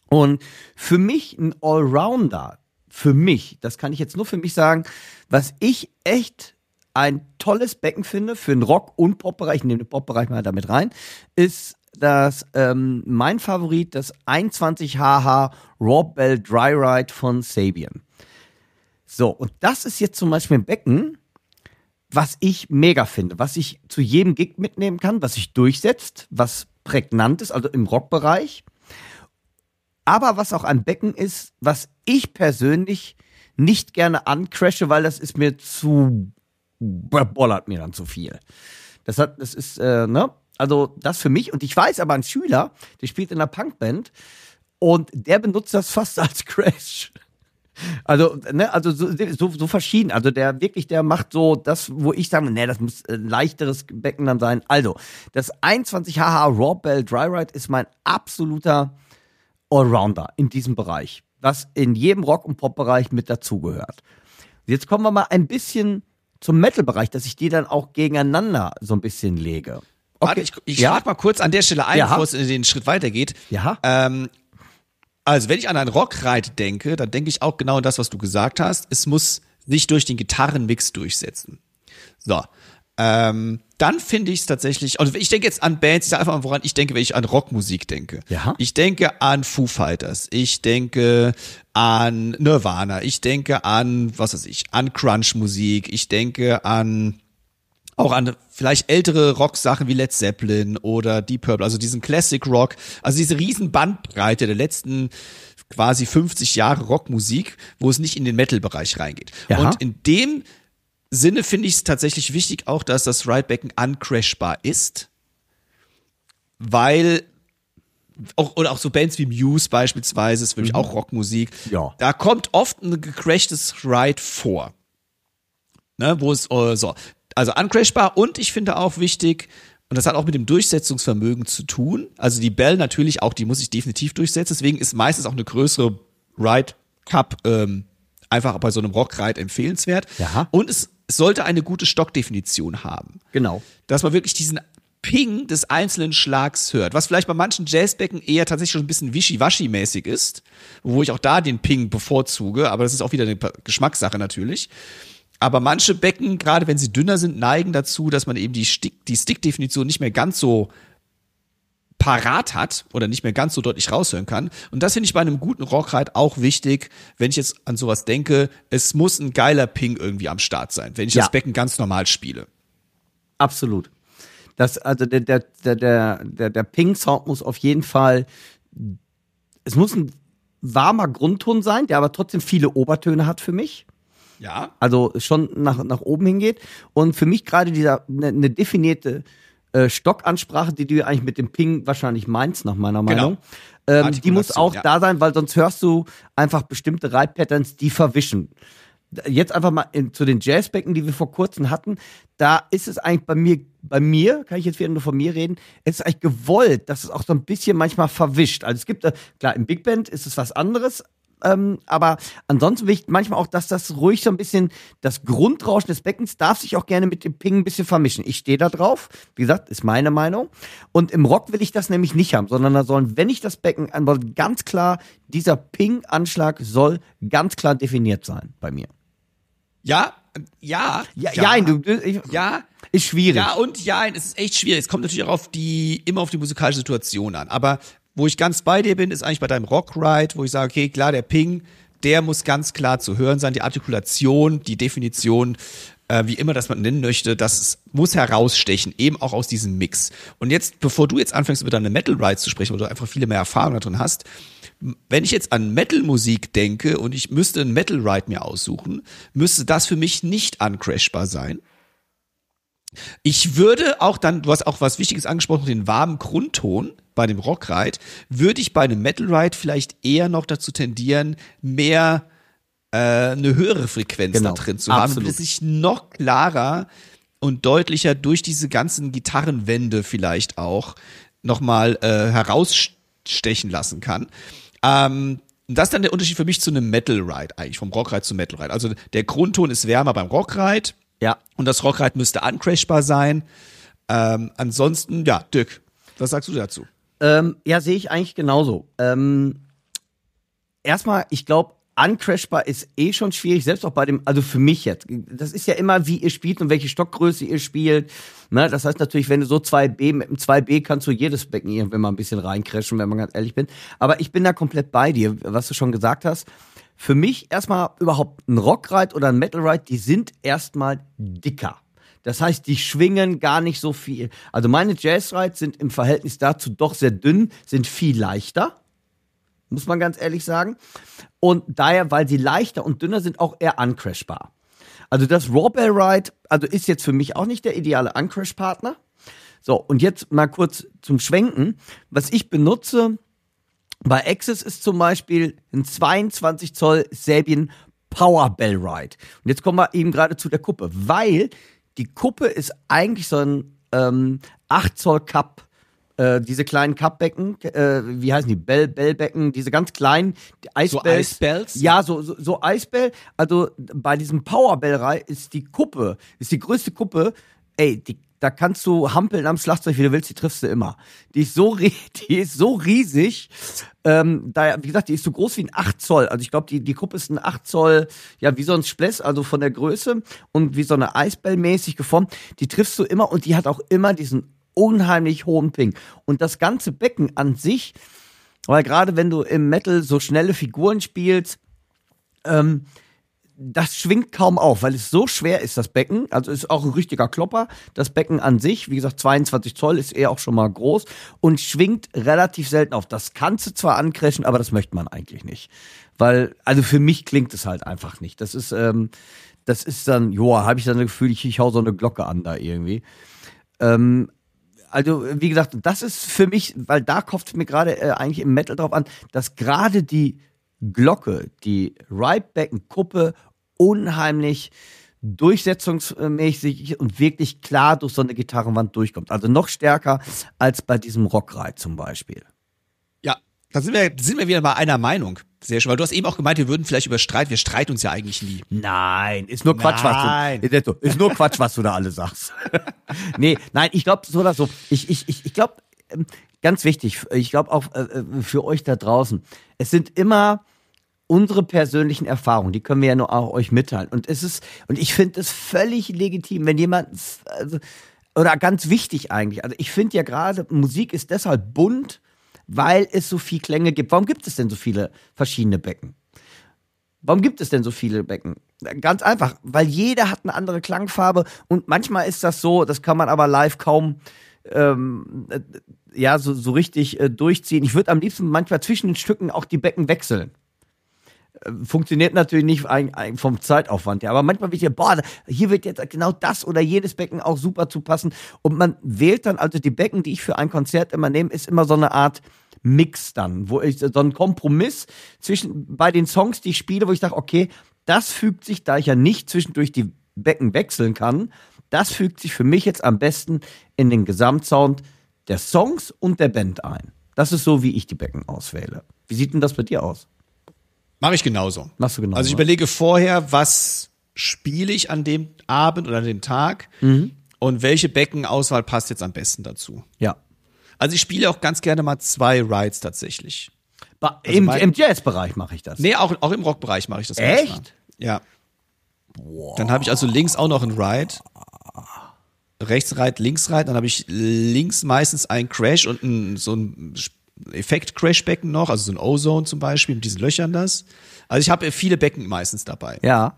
Und für mich ein Allrounder, für mich, das kann ich jetzt nur für mich sagen, was ich echt ein tolles Becken finde für den Rock- und Popbereich, ich nehme den Popbereich mal damit rein, ist das ähm, mein Favorit, das 21HH Rob Bell Dry Ride von Sabian. So, und das ist jetzt zum Beispiel ein Becken, was ich mega finde, was ich zu jedem Gig mitnehmen kann, was sich durchsetzt, was prägnant ist, also im Rockbereich. Aber was auch ein Becken ist, was ich persönlich nicht gerne ancrashe, weil das ist mir zu bollert mir dann zu viel. Das hat, das ist, äh, ne? Also das für mich. Und ich weiß aber, ein Schüler, der spielt in einer Punkband und der benutzt das fast als Crash. Also, ne, also so, so, so, verschieden. Also der wirklich, der macht so das, wo ich sage, ne, das muss ein leichteres Becken dann sein. Also, das 21 HH Raw Bell Dry Ride ist mein absoluter Allrounder in diesem Bereich, was in jedem Rock- und Pop-Bereich mit dazugehört. Jetzt kommen wir mal ein bisschen zum Metal-Bereich, dass ich die dann auch gegeneinander so ein bisschen lege. Okay. Warte, ich, ich ja? mal kurz an der Stelle ein, ja. bevor es in den Schritt weitergeht. Ja. Ähm, also, wenn ich an ein Rockride denke, dann denke ich auch genau an das, was du gesagt hast. Es muss sich durch den Gitarrenmix durchsetzen. So. Ähm, dann finde ich es tatsächlich, also ich denke jetzt an Bands, ich sage einfach mal, woran ich denke, wenn ich an Rockmusik denke. Ja. Ich denke an Foo Fighters, ich denke an Nirvana, ich denke an, was weiß ich, an Crunch-Musik, ich denke an auch an vielleicht ältere Rocksachen wie Led Zeppelin oder Deep Purple, also diesen Classic Rock, also diese riesen Bandbreite der letzten quasi 50 Jahre Rockmusik, wo es nicht in den Metal-Bereich reingeht. Ja. Und in dem Sinne finde ich es tatsächlich wichtig auch, dass das Ridebacken uncrashbar ist, weil auch, oder auch so Bands wie Muse beispielsweise, ist für mich mhm. auch Rockmusik, ja. da kommt oft ein gecrashtes Ride vor. Ne, wo es, äh, so, also uncrashbar und ich finde auch wichtig, und das hat auch mit dem Durchsetzungsvermögen zu tun. Also die Bell natürlich auch, die muss ich definitiv durchsetzen. Deswegen ist meistens auch eine größere Ride Cup ähm, einfach bei so einem Rockride empfehlenswert. Ja. Und es sollte eine gute Stockdefinition haben. Genau. Dass man wirklich diesen Ping des einzelnen Schlags hört, was vielleicht bei manchen Jazzbecken eher tatsächlich schon ein bisschen wischiwaschi-mäßig ist, wo ich auch da den Ping bevorzuge, aber das ist auch wieder eine Geschmackssache natürlich. Aber manche Becken, gerade wenn sie dünner sind, neigen dazu, dass man eben die, Stick, die stick nicht mehr ganz so parat hat oder nicht mehr ganz so deutlich raushören kann. Und das finde ich bei einem guten Rockride auch wichtig, wenn ich jetzt an sowas denke, es muss ein geiler Ping irgendwie am Start sein, wenn ich ja. das Becken ganz normal spiele. Absolut. Das, also der, der, der, der, der Ping-Sound muss auf jeden Fall, es muss ein warmer Grundton sein, der aber trotzdem viele Obertöne hat für mich. Ja. Also schon nach, nach oben hingeht. Und für mich gerade dieser eine ne definierte äh, Stockansprache, die du eigentlich mit dem Ping wahrscheinlich meinst, nach meiner genau. Meinung. Ähm, die muss auch ja. da sein, weil sonst hörst du einfach bestimmte Reitpatterns, die verwischen jetzt einfach mal in, zu den Jazzbecken, die wir vor kurzem hatten, da ist es eigentlich bei mir, bei mir, kann ich jetzt wieder nur von mir reden, es ist eigentlich gewollt, dass es auch so ein bisschen manchmal verwischt. Also es gibt, äh, klar, im Big Band ist es was anderes, ähm, aber ansonsten will ich manchmal auch, dass das ruhig so ein bisschen das Grundrauschen des Beckens darf sich auch gerne mit dem Ping ein bisschen vermischen. Ich stehe da drauf. Wie gesagt, ist meine Meinung. Und im Rock will ich das nämlich nicht haben, sondern da sollen, wenn ich das Becken anbaue, ganz klar, dieser Ping-Anschlag soll ganz klar definiert sein bei mir. Ja, ja, ja, ja, du, ich, ja, ist schwierig. Ja und ja, es ist echt schwierig. Es kommt natürlich auch auf die immer auf die musikalische Situation an. Aber wo ich ganz bei dir bin, ist eigentlich bei deinem Rockride, wo ich sage, okay, klar, der Ping, der muss ganz klar zu hören sein, die Artikulation, die Definition, äh, wie immer das man nennen möchte, das muss herausstechen, eben auch aus diesem Mix. Und jetzt, bevor du jetzt anfängst, über deine Metal Rides zu sprechen, wo du einfach viele mehr Erfahrungen darin hast, wenn ich jetzt an Metal-Musik denke und ich müsste einen Metal Ride mir aussuchen, müsste das für mich nicht uncrashbar sein. Ich würde auch dann, du hast auch was Wichtiges angesprochen, den warmen Grundton bei dem Rockride, würde ich bei einem Metal Ride vielleicht eher noch dazu tendieren, mehr äh, eine höhere Frequenz genau, da drin zu absolut. haben, damit es sich noch klarer und deutlicher durch diese ganzen Gitarrenwände vielleicht auch nochmal äh, herausstechen lassen kann. Ähm, das ist dann der Unterschied für mich zu einem Metal Ride, eigentlich vom Rockride zum Metal Ride. Also der Grundton ist wärmer beim Rockride ja. Und das Rockrad müsste uncrashbar sein. Ähm, ansonsten, ja, Dirk, was sagst du dazu? Ähm, ja, sehe ich eigentlich genauso. Ähm, erstmal, ich glaube, uncrashbar ist eh schon schwierig, selbst auch bei dem, also für mich jetzt. Das ist ja immer, wie ihr spielt und welche Stockgröße ihr spielt. Ne? Das heißt natürlich, wenn du so 2B, mit einem 2B kannst du jedes Becken irgendwann mal ein bisschen reincrashen, wenn man ganz ehrlich bin. Aber ich bin da komplett bei dir, was du schon gesagt hast für mich erstmal überhaupt ein Rockride oder ein Metalride, die sind erstmal dicker. Das heißt, die schwingen gar nicht so viel. Also meine Jazzrides sind im Verhältnis dazu doch sehr dünn, sind viel leichter, muss man ganz ehrlich sagen. Und daher, weil sie leichter und dünner sind, auch eher uncrashbar. Also das Rawbell Ride, also ist jetzt für mich auch nicht der ideale Uncrash-Partner. So, und jetzt mal kurz zum Schwenken. Was ich benutze, bei Access ist zum Beispiel ein 22 Zoll Serbien Bell Ride. Und jetzt kommen wir eben gerade zu der Kuppe, weil die Kuppe ist eigentlich so ein ähm, 8 Zoll Cup. Äh, diese kleinen Cupbecken, äh, wie heißen die? Bell, Bellbecken, diese ganz kleinen Eisbells. So Eisbells? Ja, so, so, so Eisbell. Also bei diesem Powerbell-Rei ist die Kuppe, ist die größte Kuppe. Ey, die da kannst du hampeln am Schlagzeug, wie du willst, die triffst du immer. Die ist so, die ist so riesig. Ähm, da, wie gesagt, die ist so groß wie ein 8 Zoll. Also ich glaube, die, die Kuppe ist ein 8 Zoll, ja, wie so ein Spless, also von der Größe und wie so eine Eisbell mäßig geformt. Die triffst du immer und die hat auch immer diesen unheimlich hohen Ping. Und das ganze Becken an sich, weil gerade wenn du im Metal so schnelle Figuren spielst, ähm, das schwingt kaum auf, weil es so schwer ist, das Becken. Also ist auch ein richtiger Klopper. Das Becken an sich, wie gesagt, 22 Zoll ist eher auch schon mal groß und schwingt relativ selten auf. Das kannst du zwar ankreschen, aber das möchte man eigentlich nicht. Weil, also für mich klingt es halt einfach nicht. Das ist, ähm, das ist dann, joa, habe ich dann das Gefühl, ich, ich hau so eine Glocke an da irgendwie. Ähm, also wie gesagt, das ist für mich, weil da kommt mir gerade äh, eigentlich im Metal drauf an, dass gerade die Glocke, die Ridebacken-Kuppe unheimlich durchsetzungsmäßig und wirklich klar durch so eine Gitarrenwand durchkommt. Also noch stärker als bei diesem Rockreit zum Beispiel. Ja, da sind wir, sind wir wieder bei einer Meinung. Sehr schön, weil du hast eben auch gemeint, wir würden vielleicht über Streit, wir streiten uns ja eigentlich nie. Nein, ist nur Quatsch, nein. was du, ist nur Quatsch, was du da alle sagst. nee, nein, ich glaube so oder so. Ich, ich, ich, ich glaube, ähm, ganz wichtig, ich glaube auch äh, äh, für euch da draußen, es sind immer unsere persönlichen Erfahrungen, die können wir ja nur auch euch mitteilen. Und es ist, und ich finde es völlig legitim, wenn jemand, also, oder ganz wichtig eigentlich. Also ich finde ja gerade, Musik ist deshalb bunt, weil es so viel Klänge gibt. Warum gibt es denn so viele verschiedene Becken? Warum gibt es denn so viele Becken? Ganz einfach, weil jeder hat eine andere Klangfarbe und manchmal ist das so, das kann man aber live kaum ähm, äh, ja so, so richtig äh, durchziehen. Ich würde am liebsten manchmal zwischen den Stücken auch die Becken wechseln funktioniert natürlich nicht ein, ein vom Zeitaufwand her. Aber manchmal wird ja, boah, hier wird jetzt genau das oder jedes Becken auch super zu passen. Und man wählt dann, also die Becken, die ich für ein Konzert immer nehme, ist immer so eine Art Mix dann, wo ich so ein Kompromiss zwischen bei den Songs, die ich spiele, wo ich sage, okay, das fügt sich, da ich ja nicht zwischendurch die Becken wechseln kann, das fügt sich für mich jetzt am besten in den Gesamtsound der Songs und der Band ein. Das ist so, wie ich die Becken auswähle. Wie sieht denn das bei dir aus? Mache ich genauso. Machst du genauso. Also ich überlege vorher, was spiele ich an dem Abend oder an dem Tag mhm. und welche Beckenauswahl passt jetzt am besten dazu. Ja. Also ich spiele auch ganz gerne mal zwei Rides tatsächlich. Ba also Im, im Jazz-Bereich mache ich das. Nee, auch, auch im Rock-Bereich mache ich das. Echt? Manchmal. Ja. Wow. Dann habe ich also links auch noch ein Ride. Rechts Ride, links Ride. Dann habe ich links meistens einen Crash und ein, so ein Effekt-Crashbecken noch, also so ein Ozone zum Beispiel, mit diesen Löchern das. Also ich habe viele Becken meistens dabei. Ja.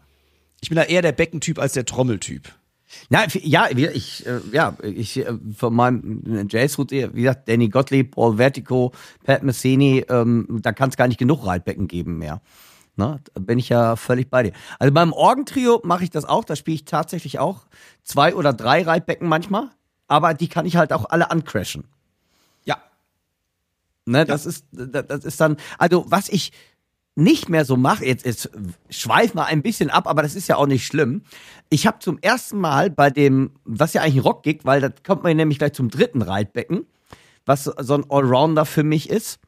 Ich bin da eher der Beckentyp als der Trommeltyp. Na, äh, ja, ich, ja, ich, äh, von meinem äh, Jazz-Route, wie gesagt, Danny Gottlieb, Paul Vertico, Pat Messini, ähm, da kann es gar nicht genug Reitbecken geben mehr. Ne? Da bin ich ja völlig bei dir. Also beim Orgentrio mache ich das auch, da spiele ich tatsächlich auch zwei oder drei Reitbecken manchmal, aber die kann ich halt auch alle ancrashen. Ne, ja. Das ist, das ist dann, also was ich nicht mehr so mache, jetzt, jetzt schweif mal ein bisschen ab, aber das ist ja auch nicht schlimm. Ich habe zum ersten Mal bei dem, was ja eigentlich ein Rock Rockgig, weil da kommt man nämlich gleich zum dritten Reitbecken, was so ein Allrounder für mich ist.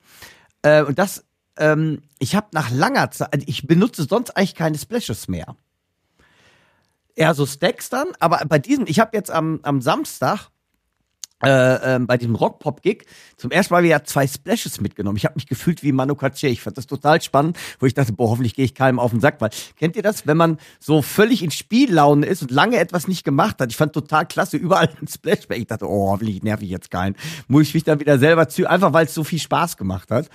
Äh, und das, ähm, ich habe nach langer Zeit, also ich benutze sonst eigentlich keine Splashes mehr. Eher so Stacks dann, aber bei diesem, ich habe jetzt am, am Samstag äh, ähm, bei diesem Rock-Pop-Gig zum ersten Mal wieder zwei Splashes mitgenommen. Ich habe mich gefühlt wie Manu Katché. Ich fand das total spannend, wo ich dachte, boah, hoffentlich gehe ich keinem auf den Sack. Weil kennt ihr das, wenn man so völlig in Spiellaune ist und lange etwas nicht gemacht hat? Ich fand total klasse, überall ein Splashback. Ich dachte, oh, hoffentlich nerv ich jetzt keinen. Muss ich mich dann wieder selber zu, einfach weil es so viel Spaß gemacht hat,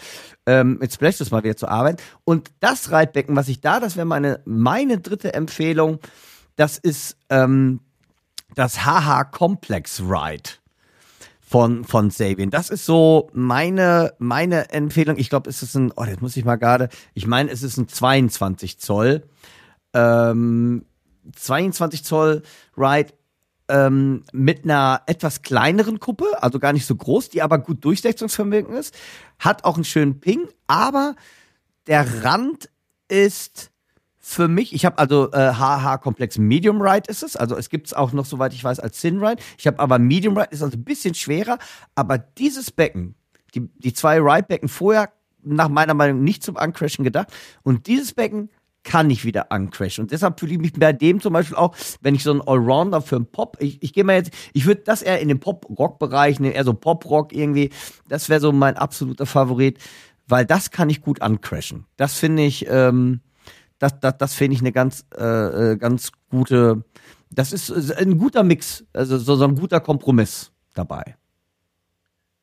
ähm, mit Splashes mal wieder zu arbeiten. Und das Reitbecken, was ich da, das wäre meine, meine dritte Empfehlung, das ist ähm, das HH Complex Ride von, von Sabian. Das ist so meine, meine Empfehlung. Ich glaube, es ist ein, oh, jetzt muss ich mal gerade, ich meine, es ist ein 22 Zoll, ähm, 22 Zoll Ride ähm, mit einer etwas kleineren Kuppe, also gar nicht so groß, die aber gut durchsetzungsvermögen ist, hat auch einen schönen Ping, aber der Rand ist für mich, ich habe also HH-Komplex äh, Medium Ride ist es, also es gibt es auch noch, soweit ich weiß, als Thin Ride. Ich habe aber Medium Ride, ist also ein bisschen schwerer, aber dieses Becken, die, die zwei ride becken vorher, nach meiner Meinung nicht zum Uncrashen gedacht und dieses Becken kann ich wieder uncrashen. Und deshalb fühle ich mich bei dem zum Beispiel auch, wenn ich so einen Allrounder für einen Pop, ich, ich gehe mal jetzt, ich würde das eher in den Pop-Rock-Bereich, nehmen, eher so Pop-Rock irgendwie, das wäre so mein absoluter Favorit, weil das kann ich gut uncrashen. Das finde ich, ähm, das, das, das finde ich eine ganz, äh, äh ganz gute, das ist äh, ein guter Mix, also so, so ein guter Kompromiss dabei.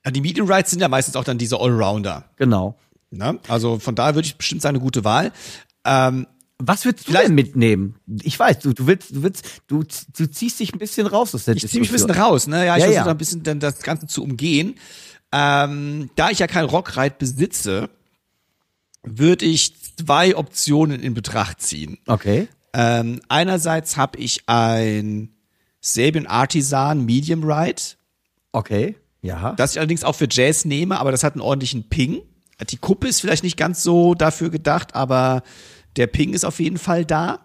Ja, die Medium Rights sind ja meistens auch dann diese Allrounder. Genau. Na, ne? also von daher würde ich bestimmt sagen, eine gute Wahl. Ähm, was würdest du denn mitnehmen? Ich weiß, du, du willst, du willst, du, du ziehst dich ein bisschen raus aus der Ich ziehe mich ein bisschen raus, ne? Ja, ich ja, versuche ja. ein bisschen dann das Ganze zu umgehen. Ähm, da ich ja kein Rockreit besitze, würde ich zwei Optionen in Betracht ziehen. Okay. Ähm, einerseits habe ich ein Sabian Artisan Medium Ride. Okay, ja. Das ich allerdings auch für Jazz nehme, aber das hat einen ordentlichen Ping. Die Kuppe ist vielleicht nicht ganz so dafür gedacht, aber der Ping ist auf jeden Fall da.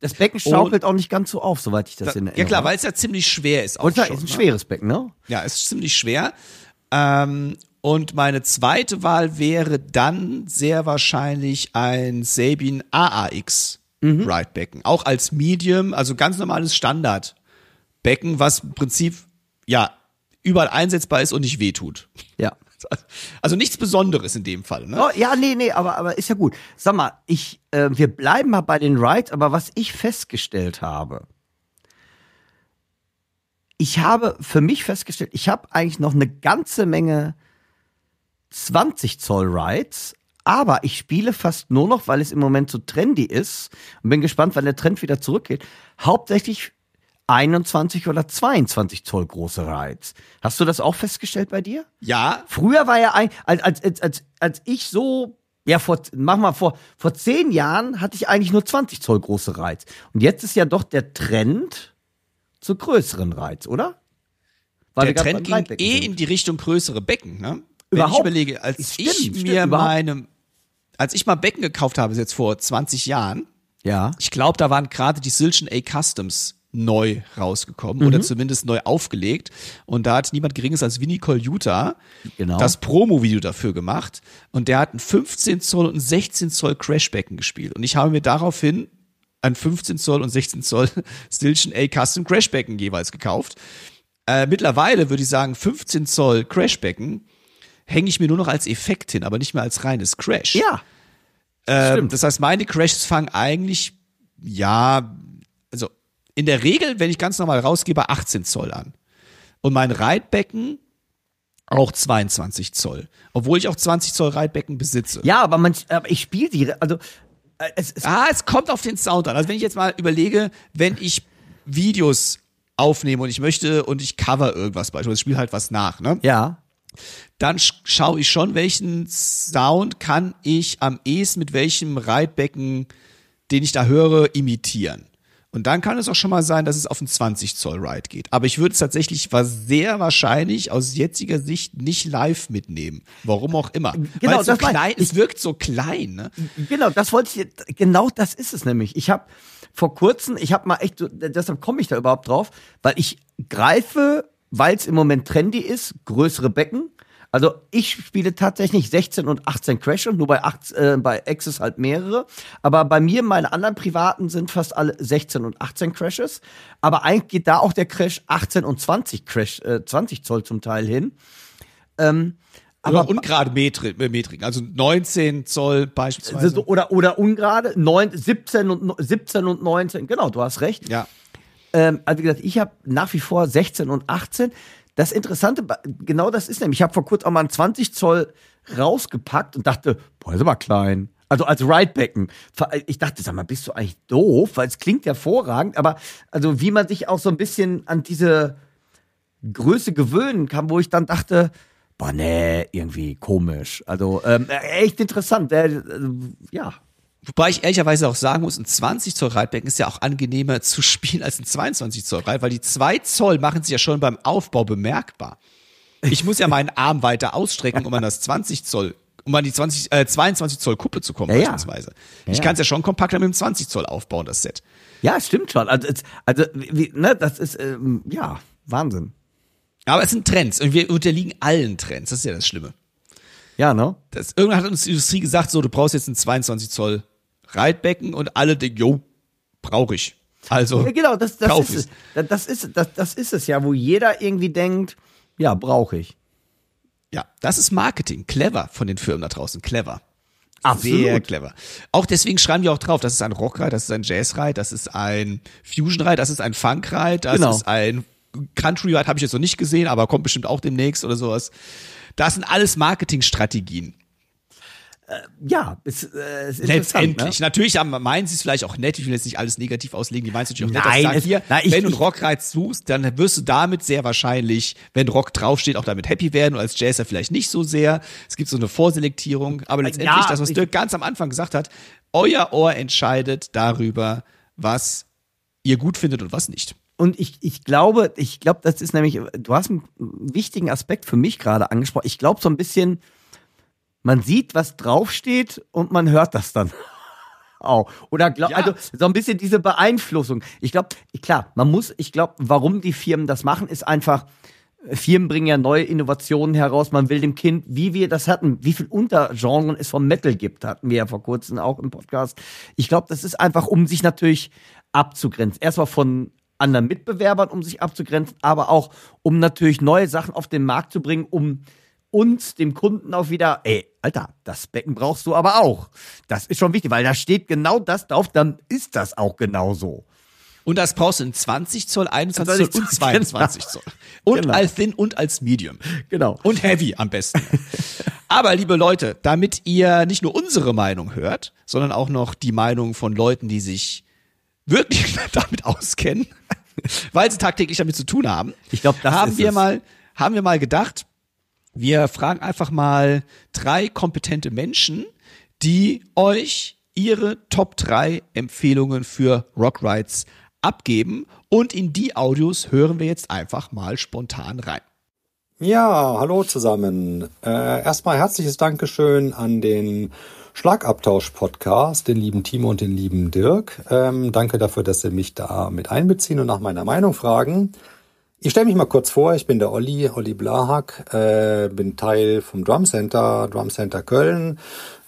Das Becken schaukelt Und, auch nicht ganz so auf, soweit ich das da, in Erinnerung Ja klar, weil es ja ziemlich schwer ist. Und ist ein ne? schweres Becken, ne? Ja, es ist ziemlich schwer. Ähm, und meine zweite Wahl wäre dann sehr wahrscheinlich ein Sabin AAX mhm. Right Becken. Auch als Medium, also ganz normales Standard Becken, was im Prinzip ja überall einsetzbar ist und nicht wehtut. Ja. Also nichts Besonderes in dem Fall. Ne? Oh, ja, nee, nee, aber, aber ist ja gut. Sag mal, ich, äh, wir bleiben mal bei den Rides, aber was ich festgestellt habe, ich habe für mich festgestellt, ich habe eigentlich noch eine ganze Menge 20 Zoll Rides, aber ich spiele fast nur noch, weil es im Moment so trendy ist und bin gespannt, wann der Trend wieder zurückgeht, hauptsächlich 21 oder 22 Zoll große Rides. Hast du das auch festgestellt bei dir? Ja. Früher war ja ein, als, als, als, als ich so ja, vor, mach mal vor, vor zehn Jahren hatte ich eigentlich nur 20 Zoll große Rides. Und jetzt ist ja doch der Trend zu größeren Rides, oder? Weil der Trend ging eh sind. in die Richtung größere Becken, ne? Überhaupt, ich überlege, als stimmt, ich mir stimmt, meinem, als ich mal Becken gekauft habe, jetzt vor 20 Jahren, ja. ich glaube, da waren gerade die Silchen A Customs neu rausgekommen mhm. oder zumindest neu aufgelegt. Und da hat niemand Geringes als Vinny Coljuta genau. das Promo-Video dafür gemacht. Und der hat ein 15 Zoll und ein 16 Zoll Crashbecken gespielt. Und ich habe mir daraufhin ein 15 Zoll und 16 Zoll Stilchen A Custom Crashbecken jeweils gekauft. Äh, mittlerweile würde ich sagen, 15 Zoll Crashbecken hänge ich mir nur noch als Effekt hin, aber nicht mehr als reines Crash. Ja. Ähm, das heißt, meine Crashes fangen eigentlich, ja, also in der Regel, wenn ich ganz normal rausgebe, 18 Zoll an. Und mein Reitbecken auch 22 Zoll. Obwohl ich auch 20 Zoll Reitbecken besitze. Ja, aber, man, aber ich spiele die, also. Äh, es, es ah, es kommt auf den Sound an. Also, wenn ich jetzt mal überlege, wenn ich Videos aufnehme und ich möchte und ich cover irgendwas beispielsweise, ich spiele halt was nach, ne? Ja dann schaue ich schon, welchen Sound kann ich am ehesten mit welchem Reitbecken, den ich da höre, imitieren. Und dann kann es auch schon mal sein, dass es auf einen 20 Zoll Ride geht. Aber ich würde es tatsächlich sehr wahrscheinlich aus jetziger Sicht nicht live mitnehmen. Warum auch immer. Äh, genau, so das klein, ich, es wirkt so klein. Ne? Genau, das wollte ich. Genau, das ist es nämlich. Ich habe vor kurzem, ich habe mal echt, deshalb komme ich da überhaupt drauf, weil ich greife weil es im Moment trendy ist, größere Becken. Also ich spiele tatsächlich 16 und 18 Crash und nur bei, 8, äh, bei Access halt mehrere. Aber bei mir, meine anderen privaten sind fast alle 16 und 18 Crashes. Aber eigentlich geht da auch der Crash 18 und 20 Crash, äh, 20 Zoll zum Teil hin. Ähm, aber ungerade Metri äh, Metrik, also 19 Zoll beispielsweise. Oder, oder ungerade, 9, 17, und, 17 und 19, genau, du hast recht. Ja. Ähm, also wie gesagt, ich habe nach wie vor 16 und 18. Das Interessante, genau das ist nämlich, ich habe vor kurzem auch mal einen 20 Zoll rausgepackt und dachte, boah, ist aber klein. Also als Ridebacken. Äh, ich dachte, sag mal, bist du eigentlich doof? Weil es klingt hervorragend, aber also wie man sich auch so ein bisschen an diese Größe gewöhnen kann, wo ich dann dachte, boah, nee, irgendwie komisch. Also ähm, äh, echt interessant. Äh, äh, ja, Wobei ich ehrlicherweise auch sagen muss, ein 20 Zoll Reitbecken ist ja auch angenehmer zu spielen als ein 22 Zoll Reit, weil die 2 Zoll machen sich ja schon beim Aufbau bemerkbar. Ich muss ja meinen Arm weiter ausstrecken, um an das 20 Zoll, um an die 20, äh, 22 Zoll Kuppe zu kommen, ja, beispielsweise. Ja. Ich kann es ja schon kompakter mit dem 20 Zoll aufbauen, das Set. Ja, stimmt schon. Also, also wie, ne, das ist, ähm, ja, Wahnsinn. Aber es sind Trends und wir unterliegen allen Trends. Das ist ja das Schlimme. Ja, ne? Das, irgendwann hat uns die Industrie gesagt, so, du brauchst jetzt einen 22 Zoll Reitbecken und alle denken, jo, brauche ich. Also, ja, genau, das, das ist es. Das, ist, das, das ist es ja, wo jeder irgendwie denkt, ja, brauche ich. Ja, das ist Marketing. Clever von den Firmen da draußen. Clever. Absolut. Sehr clever. Auch deswegen schreiben die auch drauf, das ist ein Rockreit, das ist ein Jazzreit, das ist ein Fusionreit, das ist ein Funkreit, das genau. ist ein Countryride, habe ich jetzt noch nicht gesehen, aber kommt bestimmt auch demnächst oder sowas. Das sind alles Marketingstrategien. Äh, ja, es, äh, es ist letztendlich. Ne? Natürlich haben meinen sie es vielleicht auch nett. Ich will jetzt nicht alles negativ auslegen. Die meinen es natürlich auch nein, nett. Sagen, es, hier, nein, ich, wenn du einen Rockreiz suchst, dann wirst du damit sehr wahrscheinlich, wenn Rock draufsteht, auch damit happy werden und als Jazzer vielleicht nicht so sehr. Es gibt so eine Vorselektierung. Aber äh, letztendlich, ja, das, was ich, Dirk ganz am Anfang gesagt hat, euer Ohr entscheidet darüber, was ihr gut findet und was nicht. Und ich, ich glaube, ich glaube, das ist nämlich, du hast einen wichtigen Aspekt für mich gerade angesprochen. Ich glaube so ein bisschen, man sieht, was draufsteht und man hört das dann auch. Oder glaub, ja. also so ein bisschen diese Beeinflussung. Ich glaube, klar, man muss, ich glaube, warum die Firmen das machen, ist einfach, Firmen bringen ja neue Innovationen heraus. Man will dem Kind, wie wir das hatten, wie viel Untergenren es vom Metal gibt, hatten wir ja vor kurzem auch im Podcast. Ich glaube, das ist einfach, um sich natürlich abzugrenzen. Erstmal von anderen Mitbewerbern, um sich abzugrenzen, aber auch, um natürlich neue Sachen auf den Markt zu bringen, um uns, dem Kunden auch wieder, ey, Alter, das Becken brauchst du aber auch. Das ist schon wichtig, weil da steht genau das drauf, dann ist das auch genau so. Und das brauchst du in 20 Zoll, 21 Zoll und 22 genau. Zoll. Und genau. als Thin und als Medium. Genau. Und Heavy am besten. Aber liebe Leute, damit ihr nicht nur unsere Meinung hört, sondern auch noch die Meinung von Leuten, die sich wirklich damit auskennen, weil sie tagtäglich damit zu tun haben, ich glaub, das haben wir es. mal haben wir mal gedacht, wir fragen einfach mal drei kompetente Menschen, die euch ihre Top 3 Empfehlungen für Rockrides abgeben. Und in die Audios hören wir jetzt einfach mal spontan rein. Ja, hallo zusammen. Äh, erstmal herzliches Dankeschön an den Schlagabtausch-Podcast, den lieben Timo und den lieben Dirk. Ähm, danke dafür, dass Sie mich da mit einbeziehen und nach meiner Meinung fragen. Ich stelle mich mal kurz vor, ich bin der Olli, Olli Blahak, äh, bin Teil vom Drum Center, Drum Center Köln.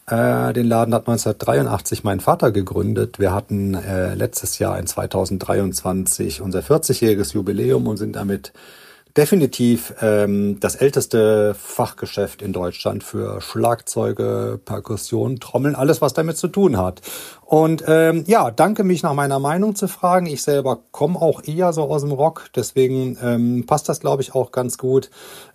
Äh, den Laden hat 1983 mein Vater gegründet. Wir hatten äh, letztes Jahr in 2023 unser 40-jähriges Jubiläum und sind damit definitiv ähm, das älteste Fachgeschäft in Deutschland für Schlagzeuge, Perkussion, Trommeln, alles, was damit zu tun hat. Und ähm, ja, danke mich nach meiner Meinung zu fragen. Ich selber komme auch eher so aus dem Rock, deswegen ähm, passt das, glaube ich, auch ganz gut.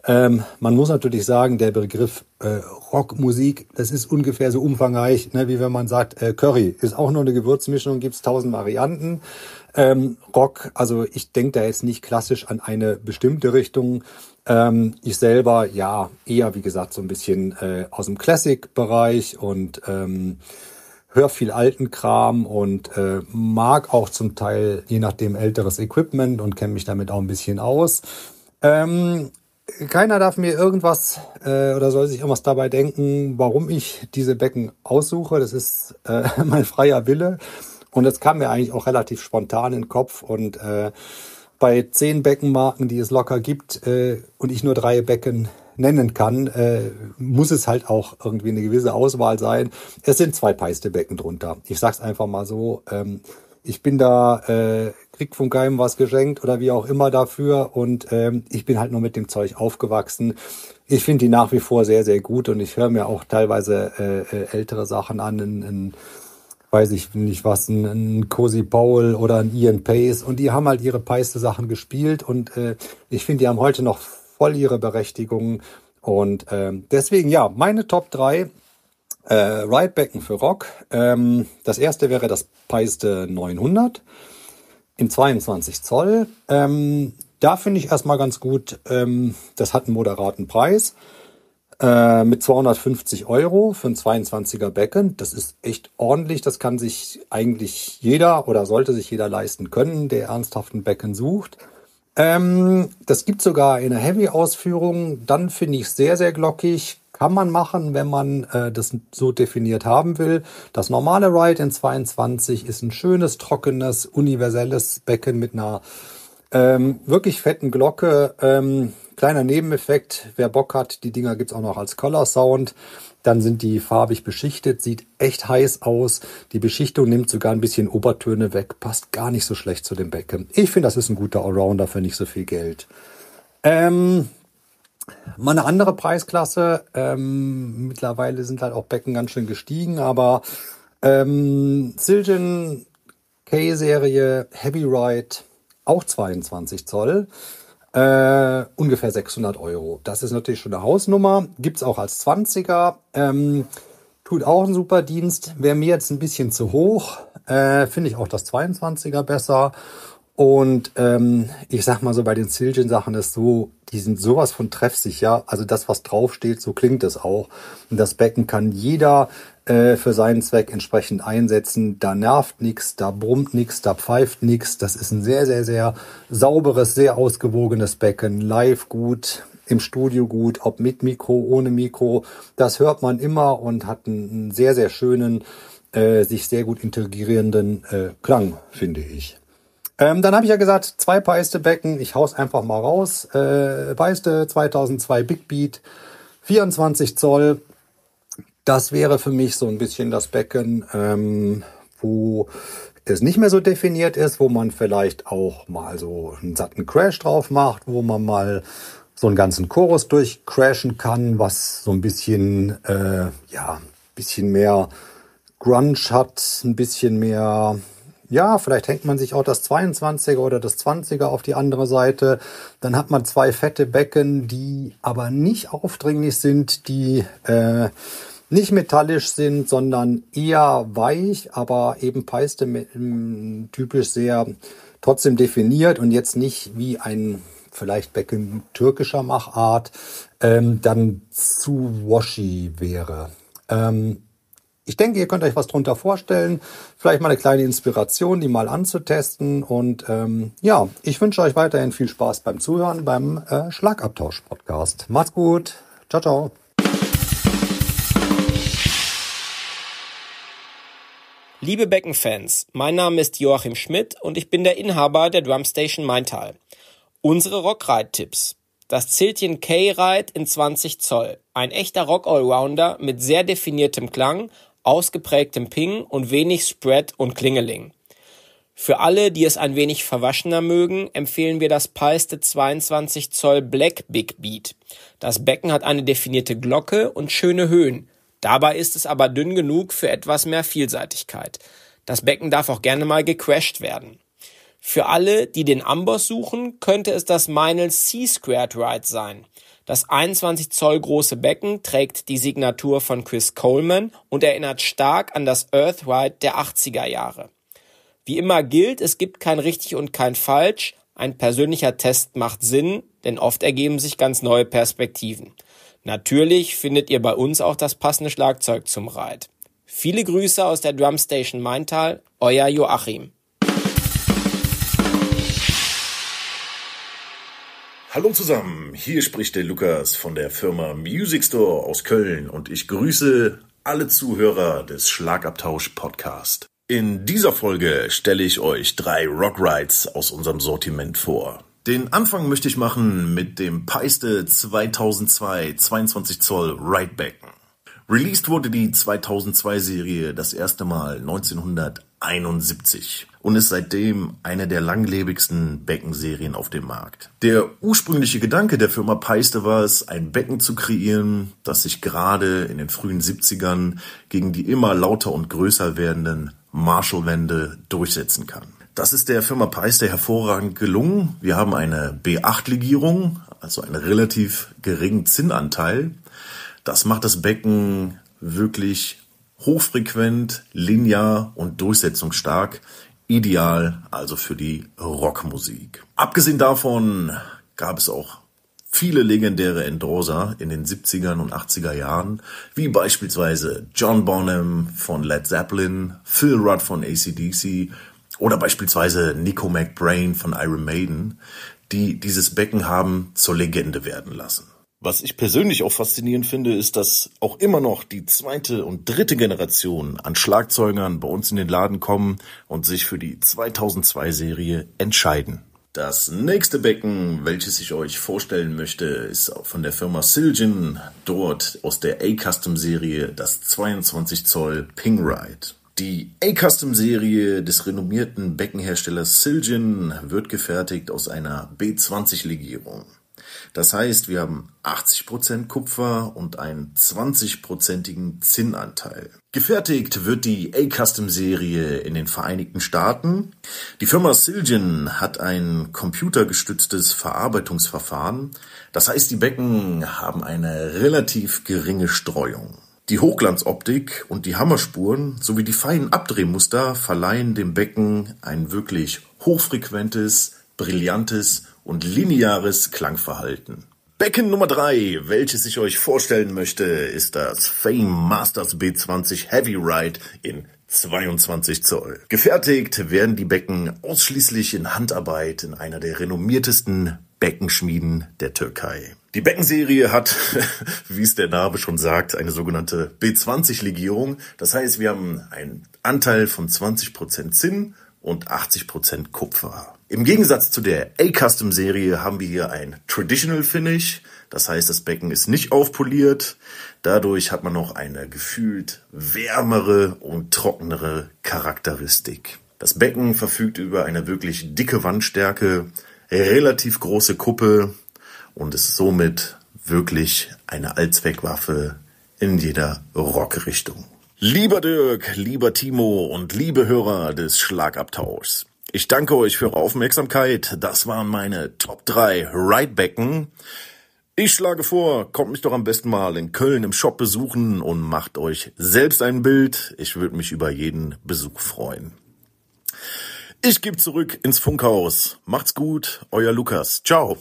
Ähm, man muss natürlich sagen, der Begriff äh, Rockmusik, das ist ungefähr so umfangreich, ne, wie wenn man sagt, äh, Curry ist auch nur eine Gewürzmischung, gibt's tausend Varianten. Ähm, Rock, also ich denke da jetzt nicht klassisch an eine bestimmte Richtung. Ähm, ich selber, ja, eher, wie gesagt, so ein bisschen äh, aus dem Classic-Bereich und ähm, höre viel alten Kram und äh, mag auch zum Teil, je nachdem, älteres Equipment und kenne mich damit auch ein bisschen aus. Ähm, keiner darf mir irgendwas äh, oder soll sich irgendwas dabei denken, warum ich diese Becken aussuche. Das ist äh, mein freier Wille. Und das kam mir eigentlich auch relativ spontan in den Kopf. Und äh, bei zehn Beckenmarken, die es locker gibt, äh, und ich nur drei Becken nennen kann, äh, muss es halt auch irgendwie eine gewisse Auswahl sein. Es sind zwei Peistebecken drunter. Ich sag's einfach mal so. Ähm, ich bin da, äh, krieg von keinem was geschenkt oder wie auch immer dafür und ähm, ich bin halt nur mit dem Zeug aufgewachsen. Ich finde die nach wie vor sehr, sehr gut und ich höre mir auch teilweise äh, äh, ältere Sachen an, in, in, weiß ich nicht was, ein, ein Cosi Powell oder ein Ian Pace und die haben halt ihre Peiste Sachen gespielt und äh, ich finde, die haben heute noch voll ihre Berechtigung. Und ähm, deswegen, ja, meine Top 3 äh, Ridebecken für Rock. Ähm, das erste wäre das Peiste 900 in 22 Zoll. Ähm, da finde ich erstmal ganz gut, ähm, das hat einen moderaten Preis äh, mit 250 Euro für ein 22er Becken. Das ist echt ordentlich. Das kann sich eigentlich jeder oder sollte sich jeder leisten können, der ernsthaften Becken sucht. Ähm, das gibt sogar in der Heavy-Ausführung. Dann finde ich sehr, sehr glockig. Kann man machen, wenn man äh, das so definiert haben will. Das normale Ride in 22 ist ein schönes, trockenes, universelles Becken mit einer ähm, wirklich fetten Glocke. Ähm, kleiner Nebeneffekt, wer Bock hat, die Dinger gibt's auch noch als Color Sound dann sind die farbig beschichtet, sieht echt heiß aus. Die Beschichtung nimmt sogar ein bisschen Obertöne weg, passt gar nicht so schlecht zu dem Becken. Ich finde, das ist ein guter Allrounder für nicht so viel Geld. Ähm, mal eine andere Preisklasse. Ähm, mittlerweile sind halt auch Becken ganz schön gestiegen, aber ähm, Silgen K-Serie Heavy Ride, auch 22 Zoll. Äh, ungefähr 600 Euro. Das ist natürlich schon eine Hausnummer. Gibt's auch als 20er. Ähm, tut auch einen super Dienst. Wäre mir jetzt ein bisschen zu hoch. Äh, Finde ich auch das 22er besser. Und ähm, ich sag mal so, bei den Zildjian-Sachen ist so, die sind sowas von treffsicher. Also das, was draufsteht, so klingt es auch. Und das Becken kann jeder äh, für seinen Zweck entsprechend einsetzen. Da nervt nichts, da brummt nichts, da pfeift nichts. Das ist ein sehr, sehr, sehr sauberes, sehr ausgewogenes Becken. Live gut, im Studio gut, ob mit Mikro, ohne Mikro. Das hört man immer und hat einen, sehr, sehr schönen, äh, sich sehr gut integrierenden äh, Klang, finde ich. Ähm, dann habe ich ja gesagt, zwei Peiste-Becken, ich hau's einfach mal raus. Äh, Peiste 2002 Big Beat, 24 Zoll. Das wäre für mich so ein bisschen das Becken, ähm, wo es nicht mehr so definiert ist, wo man vielleicht auch mal so einen satten Crash drauf macht, wo man mal so einen ganzen Chorus durchcrashen kann, was so ein bisschen, äh, ja, bisschen mehr Grunge hat, ein bisschen mehr ja, vielleicht hängt man sich auch das 22er oder das 20er auf die andere Seite. Dann hat man zwei fette Becken, die aber nicht aufdringlich sind, die äh, nicht metallisch sind, sondern eher weich, aber eben peiste typisch sehr trotzdem definiert und jetzt nicht wie ein vielleicht Becken türkischer Machart ähm, dann zu washy wäre. Ähm, ich denke, ihr könnt euch was drunter vorstellen. Vielleicht mal eine kleine Inspiration, die mal anzutesten. Und ähm, ja, ich wünsche euch weiterhin viel Spaß beim Zuhören beim äh, Schlagabtausch-Podcast. Macht's gut. Ciao, ciao. Liebe Beckenfans, mein Name ist Joachim Schmidt und ich bin der Inhaber der Drumstation Maintal. Unsere Rockride-Tipps. Das Ziltchen K-Ride in 20 Zoll. Ein echter Rock-Allrounder mit sehr definiertem Klang, ausgeprägtem Ping und wenig Spread und Klingeling. Für alle, die es ein wenig verwaschener mögen, empfehlen wir das Peiste 22 Zoll Black Big Beat. Das Becken hat eine definierte Glocke und schöne Höhen. Dabei ist es aber dünn genug für etwas mehr Vielseitigkeit. Das Becken darf auch gerne mal gecrashed werden. Für alle, die den Amboss suchen, könnte es das Meinl C-Squared Ride sein. Das 21 Zoll große Becken trägt die Signatur von Chris Coleman und erinnert stark an das Earthride der 80er Jahre. Wie immer gilt, es gibt kein richtig und kein falsch. Ein persönlicher Test macht Sinn, denn oft ergeben sich ganz neue Perspektiven. Natürlich findet ihr bei uns auch das passende Schlagzeug zum Ride. Viele Grüße aus der Drumstation Maintal, euer Joachim. Hallo zusammen, hier spricht der Lukas von der Firma Music Store aus Köln und ich grüße alle Zuhörer des Schlagabtausch Podcast. In dieser Folge stelle ich euch drei Rock Rides aus unserem Sortiment vor. Den Anfang möchte ich machen mit dem Peiste 2002 22 Zoll Ridebacken. Released wurde die 2002 Serie das erste Mal 1980 1971 und ist seitdem eine der langlebigsten Beckenserien auf dem Markt. Der ursprüngliche Gedanke der Firma Peiste war es, ein Becken zu kreieren, das sich gerade in den frühen 70ern gegen die immer lauter und größer werdenden Marshallwände durchsetzen kann. Das ist der Firma Peiste hervorragend gelungen. Wir haben eine B8-Legierung, also einen relativ geringen Zinnanteil. Das macht das Becken wirklich hochfrequent, linear und durchsetzungsstark. Ideal also für die Rockmusik. Abgesehen davon gab es auch viele legendäre Endorser in den 70ern und 80er Jahren, wie beispielsweise John Bonham von Led Zeppelin, Phil Rudd von ACDC oder beispielsweise Nico McBrain von Iron Maiden, die dieses Becken haben zur Legende werden lassen. Was ich persönlich auch faszinierend finde, ist, dass auch immer noch die zweite und dritte Generation an Schlagzeugern bei uns in den Laden kommen und sich für die 2002-Serie entscheiden. Das nächste Becken, welches ich euch vorstellen möchte, ist von der Firma Silgen, dort aus der A-Custom-Serie das 22 Zoll Pingride. Die A-Custom-Serie des renommierten Beckenherstellers Silgen wird gefertigt aus einer B20-Legierung. Das heißt, wir haben 80% Kupfer und einen 20%igen Zinnanteil. Gefertigt wird die A-Custom-Serie in den Vereinigten Staaten. Die Firma Silgen hat ein computergestütztes Verarbeitungsverfahren. Das heißt, die Becken haben eine relativ geringe Streuung. Die Hochglanzoptik und die Hammerspuren sowie die feinen Abdrehmuster verleihen dem Becken ein wirklich hochfrequentes, brillantes und lineares Klangverhalten. Becken Nummer drei, welches ich euch vorstellen möchte, ist das Fame Masters B20 Heavy Ride in 22 Zoll. Gefertigt werden die Becken ausschließlich in Handarbeit in einer der renommiertesten Beckenschmieden der Türkei. Die Beckenserie hat, wie es der Name schon sagt, eine sogenannte B20-Legierung. Das heißt, wir haben einen Anteil von 20% Zinn und 80% Kupfer. Im Gegensatz zu der A-Custom-Serie haben wir hier ein Traditional Finish. Das heißt, das Becken ist nicht aufpoliert. Dadurch hat man noch eine gefühlt wärmere und trockenere Charakteristik. Das Becken verfügt über eine wirklich dicke Wandstärke, relativ große Kuppe und ist somit wirklich eine Allzweckwaffe in jeder Rockrichtung. Lieber Dirk, lieber Timo und liebe Hörer des Schlagabtauschs. Ich danke euch für eure Aufmerksamkeit. Das waren meine Top 3 Ridebacken. Ich schlage vor, kommt mich doch am besten mal in Köln im Shop besuchen und macht euch selbst ein Bild. Ich würde mich über jeden Besuch freuen. Ich gebe zurück ins Funkhaus. Macht's gut, euer Lukas. Ciao.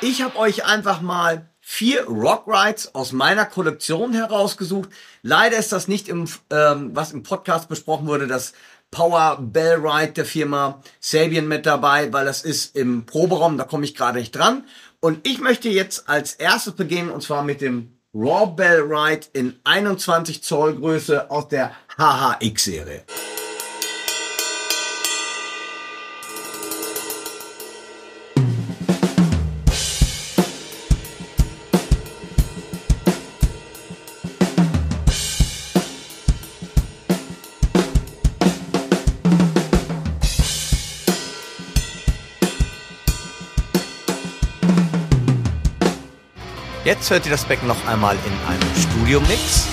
Ich habe euch einfach mal vier Rock Rides aus meiner Kollektion herausgesucht. Leider ist das nicht im, ähm, was im Podcast besprochen wurde, das Power Bell Ride der Firma Sabian mit dabei, weil das ist im Proberaum, da komme ich gerade nicht dran. Und ich möchte jetzt als erstes beginnen und zwar mit dem Raw Bell Ride in 21 Zoll Größe aus der HHX Serie. Jetzt hört ihr das Becken noch einmal in einem Studio-Mix.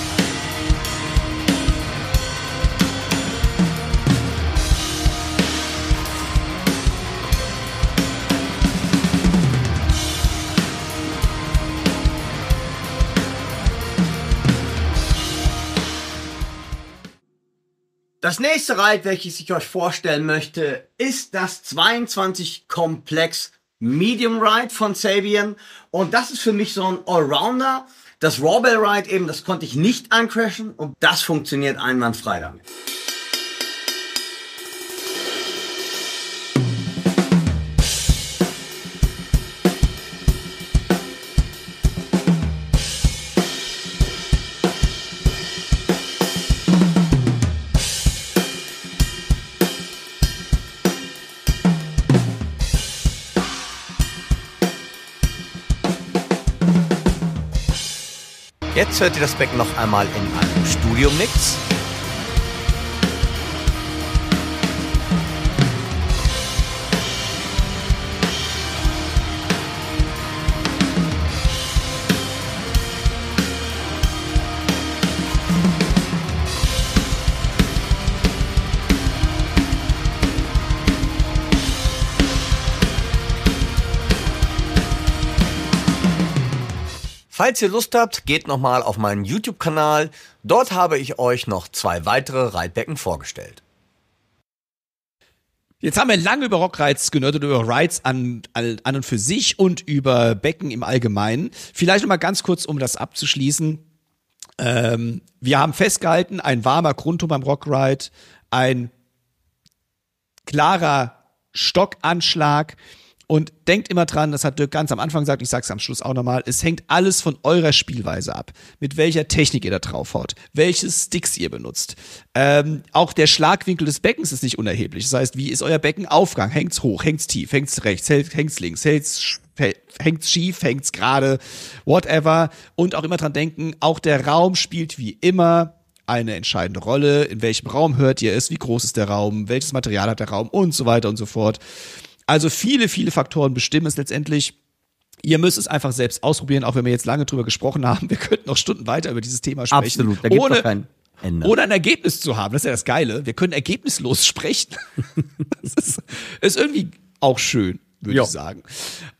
Das nächste Reit, welches ich euch vorstellen möchte, ist das 22 Komplex Medium Ride von Sabian. Und das ist für mich so ein Allrounder. Das Rawbell Ride eben, das konnte ich nicht eincrashen und das funktioniert einwandfrei damit. Jetzt hört ihr das Becken noch einmal in einem Studiomix. Falls ihr Lust habt, geht nochmal auf meinen YouTube-Kanal. Dort habe ich euch noch zwei weitere Reitbecken vorgestellt. Jetzt haben wir lange über Rockreiz genördet, über Rides an, an, und für sich und über Becken im Allgemeinen. Vielleicht nochmal ganz kurz, um das abzuschließen. Ähm, wir haben festgehalten, ein warmer Grundton beim Rockride, ein klarer Stockanschlag, und denkt immer dran, das hat Dirk ganz am Anfang gesagt, ich sag's am Schluss auch nochmal, es hängt alles von eurer Spielweise ab, mit welcher Technik ihr da draufhaut, welche Sticks ihr benutzt. Ähm, auch der Schlagwinkel des Beckens ist nicht unerheblich. Das heißt, wie ist euer Beckenaufgang? Hängt's hoch, hängt's tief, hängt's rechts, hängt's links, hängt's hängt's schief, hängt's gerade, whatever. Und auch immer dran denken, auch der Raum spielt wie immer eine entscheidende Rolle. In welchem Raum hört ihr es? Wie groß ist der Raum? Welches Material hat der Raum? Und so weiter und so fort. Also viele, viele Faktoren bestimmen es letztendlich. Ihr müsst es einfach selbst ausprobieren, auch wenn wir jetzt lange drüber gesprochen haben. Wir könnten noch Stunden weiter über dieses Thema sprechen. Absolut, da gibt's ohne, keinen Ende. Ohne ein Ergebnis zu haben, das ist ja das Geile. Wir können ergebnislos sprechen. das ist, ist, irgendwie auch schön, würde ich sagen.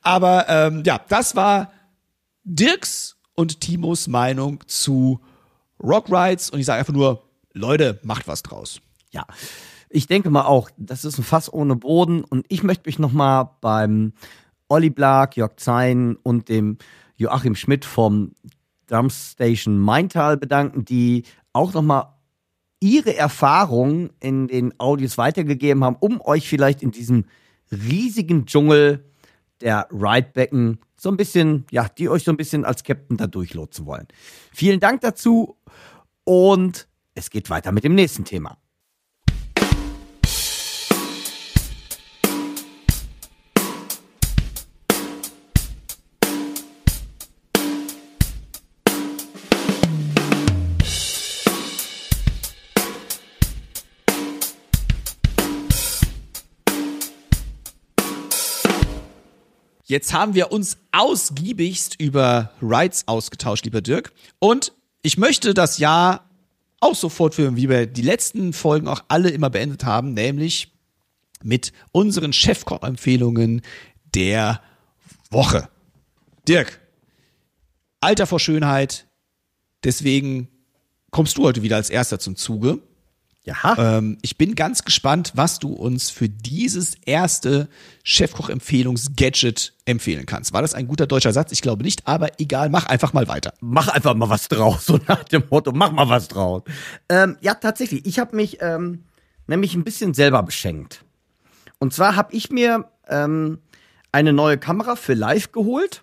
Aber ähm, ja, das war Dirks und Timos Meinung zu Rock Rides. Und ich sage einfach nur, Leute, macht was draus. Ja. Ich denke mal auch, das ist ein Fass ohne Boden und ich möchte mich nochmal beim Olli Blag, Jörg Zein und dem Joachim Schmidt vom Drumstation Maintal bedanken, die auch nochmal ihre Erfahrungen in den Audios weitergegeben haben, um euch vielleicht in diesem riesigen Dschungel der Ridebecken so ein bisschen, ja, die euch so ein bisschen als Captain da durchlotsen wollen. Vielen Dank dazu und es geht weiter mit dem nächsten Thema. Jetzt haben wir uns ausgiebigst über Rights ausgetauscht, lieber Dirk. Und ich möchte das Jahr auch so fortführen, wie wir die letzten Folgen auch alle immer beendet haben, nämlich mit unseren Chefkoch-Empfehlungen der Woche. Dirk, Alter vor Schönheit, deswegen kommst du heute wieder als Erster zum Zuge. Ja. Ähm, ich bin ganz gespannt, was du uns für dieses erste Chefkoch-Empfehlungs-Gadget empfehlen kannst. War das ein guter deutscher Satz? Ich glaube nicht, aber egal, mach einfach mal weiter. Mach einfach mal was draus, so nach dem Motto, mach mal was draus. Ähm, ja, tatsächlich. Ich habe mich ähm, nämlich ein bisschen selber beschenkt. Und zwar habe ich mir ähm, eine neue Kamera für live geholt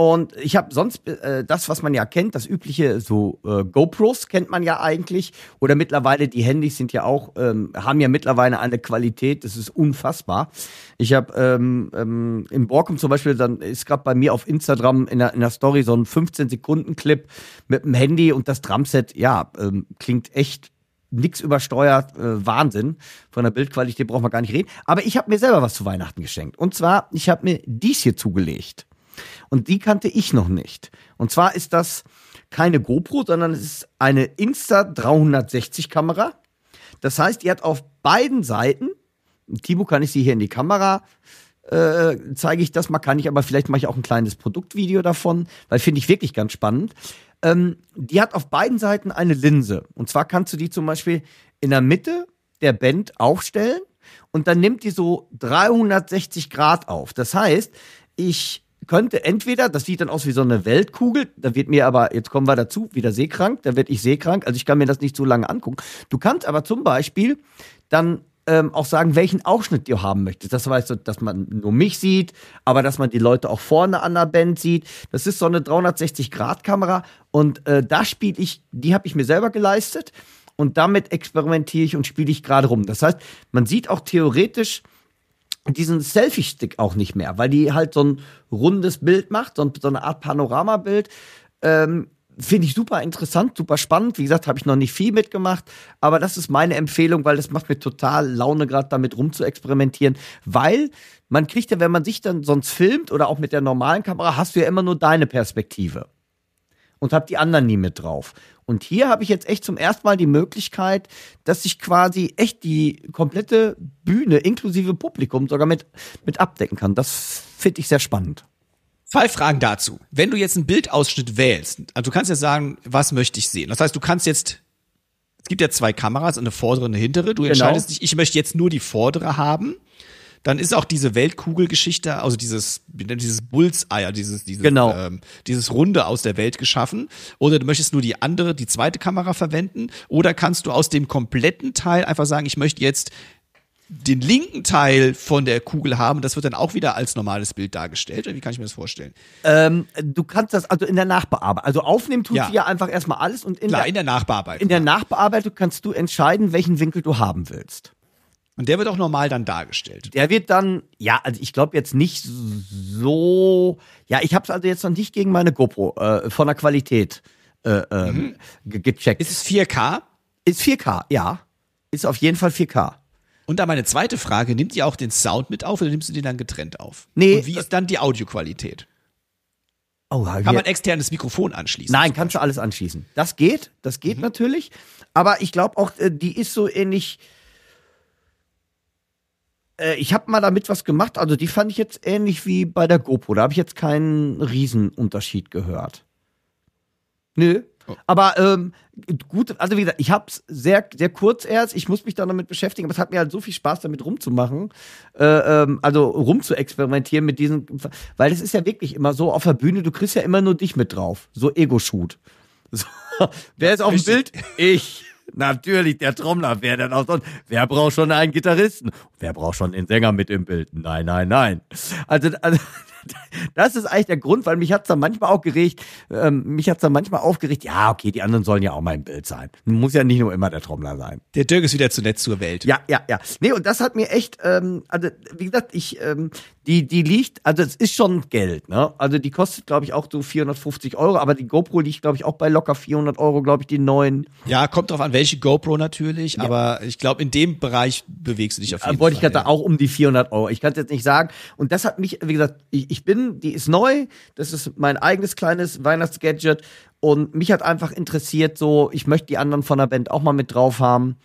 und ich habe sonst äh, das, was man ja kennt, das übliche, so äh, GoPros kennt man ja eigentlich. Oder mittlerweile die Handys sind ja auch, ähm, haben ja mittlerweile eine Qualität, das ist unfassbar. Ich habe ähm, ähm, in Borkum zum Beispiel, dann ist gerade bei mir auf Instagram in der, in der Story so ein 15-Sekunden-Clip mit dem Handy und das Drumset, ja, ähm, klingt echt nix übersteuert, äh, Wahnsinn. Von der Bildqualität braucht man gar nicht reden. Aber ich habe mir selber was zu Weihnachten geschenkt. Und zwar, ich habe mir dies hier zugelegt. Und die kannte ich noch nicht. Und zwar ist das keine GoPro, sondern es ist eine Insta360-Kamera. Das heißt, die hat auf beiden Seiten, Tibo kann ich sie hier in die Kamera, äh, zeige ich das mal, kann ich, aber vielleicht mache ich auch ein kleines Produktvideo davon, weil finde ich wirklich ganz spannend. Ähm, die hat auf beiden Seiten eine Linse. Und zwar kannst du die zum Beispiel in der Mitte der Band aufstellen und dann nimmt die so 360 Grad auf. Das heißt, ich könnte entweder, das sieht dann aus wie so eine Weltkugel, da wird mir aber, jetzt kommen wir dazu, wieder seekrank, da werde ich seekrank, also ich kann mir das nicht so lange angucken. Du kannst aber zum Beispiel dann ähm, auch sagen, welchen Ausschnitt du haben möchtest. Das heißt, dass man nur mich sieht, aber dass man die Leute auch vorne an der Band sieht. Das ist so eine 360-Grad-Kamera und äh, da spiele ich, die habe ich mir selber geleistet und damit experimentiere ich und spiele ich gerade rum. Das heißt, man sieht auch theoretisch diesen Selfie-Stick auch nicht mehr, weil die halt so ein rundes Bild macht, so, eine Art Panoramabild. Ähm, Finde ich super interessant, super spannend. Wie gesagt, habe ich noch nicht viel mitgemacht, aber das ist meine Empfehlung, weil das macht mir total Laune, gerade damit rumzuexperimentieren, weil man kriegt ja, wenn man sich dann sonst filmt oder auch mit der normalen Kamera, hast du ja immer nur deine Perspektive und hab die anderen nie mit drauf. Und hier habe ich jetzt echt zum ersten Mal die Möglichkeit, dass ich quasi echt die komplette Bühne inklusive Publikum sogar mit, mit abdecken kann. Das finde ich sehr spannend. Zwei Fragen dazu. Wenn du jetzt einen Bildausschnitt wählst, also du kannst jetzt sagen, was möchte ich sehen? Das heißt, du kannst jetzt es gibt ja zwei Kameras, eine vordere und eine hintere. Du genau. entscheidest dich, ich möchte jetzt nur die vordere haben dann ist auch diese Weltkugelgeschichte, also dieses, dieses Bullseye, dieses, dieses, genau. ähm, dieses Runde aus der Welt geschaffen. Oder du möchtest nur die andere, die zweite Kamera verwenden. Oder kannst du aus dem kompletten Teil einfach sagen, ich möchte jetzt den linken Teil von der Kugel haben. Das wird dann auch wieder als normales Bild dargestellt. Oder wie kann ich mir das vorstellen? Ähm, du kannst das also in der Nachbearbeitung. Also aufnehmen tut ja. sie ja einfach erstmal alles und in, Klar, der, in der Nachbearbeitung. In der Nachbearbeitung kannst du entscheiden, welchen Winkel du haben willst. Und der wird auch normal dann dargestellt. Der wird dann, ja, also ich glaube jetzt nicht so, ja, ich habe es also jetzt noch nicht gegen meine GoPro äh, von der Qualität äh, ähm, mhm. gecheckt. Ist es 4K? Ist 4K, ja. Ist auf jeden Fall 4K. Und dann meine zweite Frage, nimmt ihr auch den Sound mit auf oder nimmst du den dann getrennt auf? Nee. Und wie ist dann die Audioqualität? Oh, kann man externes Mikrofon anschließen? Nein, kannst du alles anschließen. Das geht, das geht mhm. natürlich. Aber ich glaube auch, äh, die ist so ähnlich äh, ich habe mal damit was gemacht. Also die fand ich jetzt ähnlich wie bei der GoPro. Da habe ich jetzt keinen Riesenunterschied gehört. Nö. Oh. Aber ähm, gut, also wie gesagt, ich habe es sehr, sehr kurz erst. Ich muss mich da damit beschäftigen, aber es hat mir halt so viel Spaß, damit rumzumachen. Äh, ähm, also rumzuexperimentieren mit diesen, weil das ist ja wirklich immer so auf der Bühne, du kriegst ja immer nur dich mit drauf. So Ego-Shoot. So. Wer ist auf dem Bild? Ich. Natürlich, der Trommler, wer denn auch sonst? Wer braucht schon einen Gitarristen? Wer braucht schon einen Sänger mit im Bild? Nein, nein, nein. Also, also das ist eigentlich der Grund, weil mich hat es dann manchmal auch geregt, ähm, mich hat es dann manchmal aufgeregt, ja, okay, die anderen sollen ja auch mal im Bild sein. Muss ja nicht nur immer der Trommler sein. Der Dirk ist wieder zu nett zur Welt. Ja, ja, ja. Nee, und das hat mir echt, ähm, also wie gesagt, ich, ähm, die, die liegt, also es ist schon Geld, ne? Also die kostet, glaube ich, auch so 450 Euro, aber die GoPro liegt, glaube ich, auch bei locker 400 Euro, glaube ich, die neuen. Ja, kommt drauf an, welche GoPro natürlich, ja. aber ich glaube, in dem Bereich bewegst du dich auf jeden ja, Fall. Wollte ich gerade ja. auch um die 400 Euro. Ich kann es jetzt nicht sagen. Und das hat mich, wie gesagt, ich, ich bin, die ist neu, das ist mein eigenes kleines Weihnachtsgadget und mich hat einfach interessiert, so, ich möchte die anderen von der Band auch mal mit drauf haben.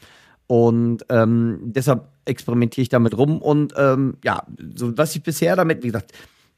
Und ähm, deshalb experimentiere ich damit rum. Und ähm, ja, so was ich bisher damit, wie gesagt,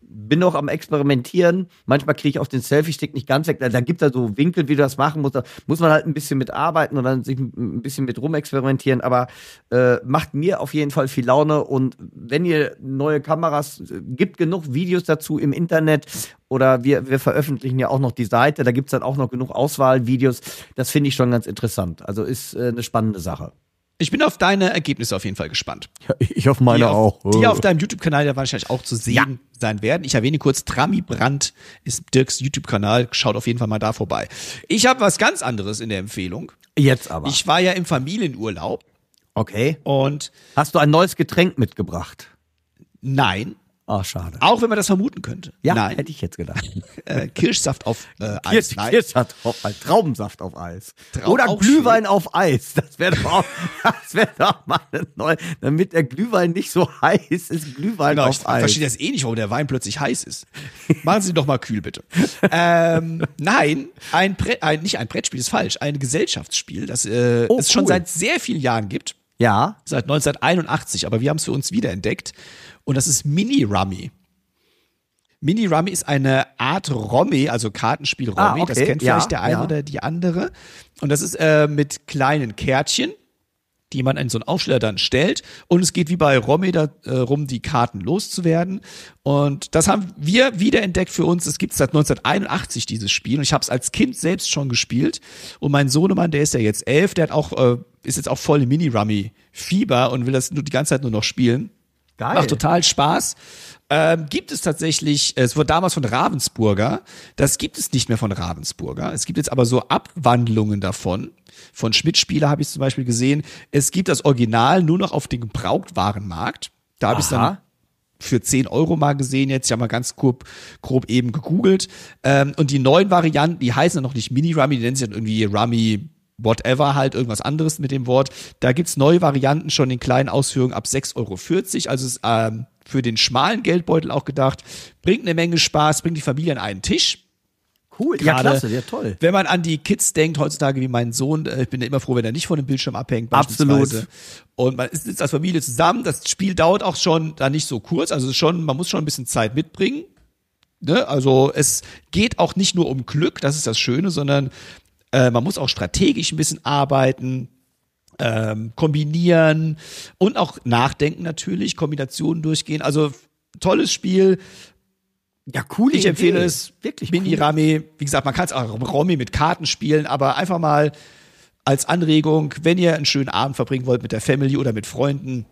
bin noch am Experimentieren. Manchmal kriege ich auf den Selfie-Stick nicht ganz weg. Da, gibt es so Winkel, wie du das machen musst. Da muss man halt ein bisschen mit arbeiten und dann sich ein bisschen mit rumexperimentieren. Aber äh, macht mir auf jeden Fall viel Laune. Und wenn ihr neue Kameras, äh, gibt genug Videos dazu im Internet. Oder wir, wir veröffentlichen ja auch noch die Seite. Da gibt es dann auch noch genug Auswahlvideos. Das finde ich schon ganz interessant. Also ist äh, eine spannende Sache. Ich bin auf deine Ergebnisse auf jeden Fall gespannt. Ja, ich hoffe meine die auf, auch. Die auf deinem YouTube-Kanal ja wahrscheinlich auch zu sehen ja. sein werden. Ich erwähne kurz, Trami Brandt ist Dirks YouTube-Kanal. Schaut auf jeden Fall mal da vorbei. Ich habe was ganz anderes in der Empfehlung. Jetzt aber. Ich war ja im Familienurlaub. Okay. Und. Hast du ein neues Getränk mitgebracht? Nein. Ah, schade. Auch wenn man das vermuten könnte. Ja, Nein. hätte ich jetzt gedacht. äh, Kirschsaft auf äh, Eis. Kirsch, Kirschsaft auf Eis. Traubensaft auf Eis. Trau Oder Glühwein schön. auf Eis. Das wäre doch, wär doch mal neu. Damit der Glühwein nicht so heiß ist, Glühwein genau, auf ich, Eis. Ich verstehe das eh nicht, warum der Wein plötzlich heiß ist. Machen Sie ihn doch mal kühl, bitte. ähm, nein, ein, Bre ein, nicht ein Brettspiel ist falsch. Ein Gesellschaftsspiel, das äh, oh, es cool. schon seit sehr vielen Jahren gibt. Ja. Seit 1981, aber wir haben es für uns wiederentdeckt. Und das ist Mini-Rummy. Mini-Rummy ist eine Art Rommi, also Kartenspiel-Rommi. Ah, okay. Das kennt vielleicht ja, der eine ja. oder die andere. Und das ist äh, mit kleinen Kärtchen die man in so einen Aufsteller dann stellt. Und es geht wie bei Romy darum, äh, die Karten loszuwerden. Und das haben wir wiederentdeckt für uns. Es gibt seit 1981 dieses Spiel. Und ich habe es als Kind selbst schon gespielt. Und mein Sohnemann, der ist ja jetzt elf, der hat auch, äh, ist jetzt auch voll im Mini-Rummy-Fieber und will das nur die ganze Zeit nur noch spielen. Geil. Macht total Spaß ähm, gibt es tatsächlich, äh, es wurde damals von Ravensburger, das gibt es nicht mehr von Ravensburger. Es gibt jetzt aber so Abwandlungen davon. Von Schmidt-Spieler habe ich zum Beispiel gesehen. Es gibt das Original nur noch auf dem Gebrauchtwarenmarkt. Da habe ich dann für 10 Euro mal gesehen jetzt. Ich habe mal ganz grob, grob eben gegoogelt. Ähm, und die neuen Varianten, die heißen dann noch nicht Mini-Rummy, die nennen sich dann irgendwie Rummy whatever halt, irgendwas anderes mit dem Wort. Da gibt's neue Varianten schon in kleinen Ausführungen ab 6,40 Euro. Also es, ähm, für den schmalen Geldbeutel auch gedacht. Bringt eine Menge Spaß, bringt die Familie an einen Tisch. Cool, Gerade, ja, klasse, ja, toll. Wenn man an die Kids denkt, heutzutage wie mein Sohn, äh, ich bin ja immer froh, wenn er nicht von dem Bildschirm abhängt. Absolut. Und man sitzt als Familie zusammen, das Spiel dauert auch schon da nicht so kurz, also schon, man muss schon ein bisschen Zeit mitbringen. Ne? Also es geht auch nicht nur um Glück, das ist das Schöne, sondern äh, man muss auch strategisch ein bisschen arbeiten ähm, kombinieren und auch nachdenken natürlich, Kombinationen durchgehen. Also tolles Spiel. Ja, cool. Ich Idee. empfehle es. Wirklich. Mini cool. Rami. Wie gesagt, man kann es auch Rami mit Karten spielen, aber einfach mal als Anregung, wenn ihr einen schönen Abend verbringen wollt mit der Family oder mit Freunden,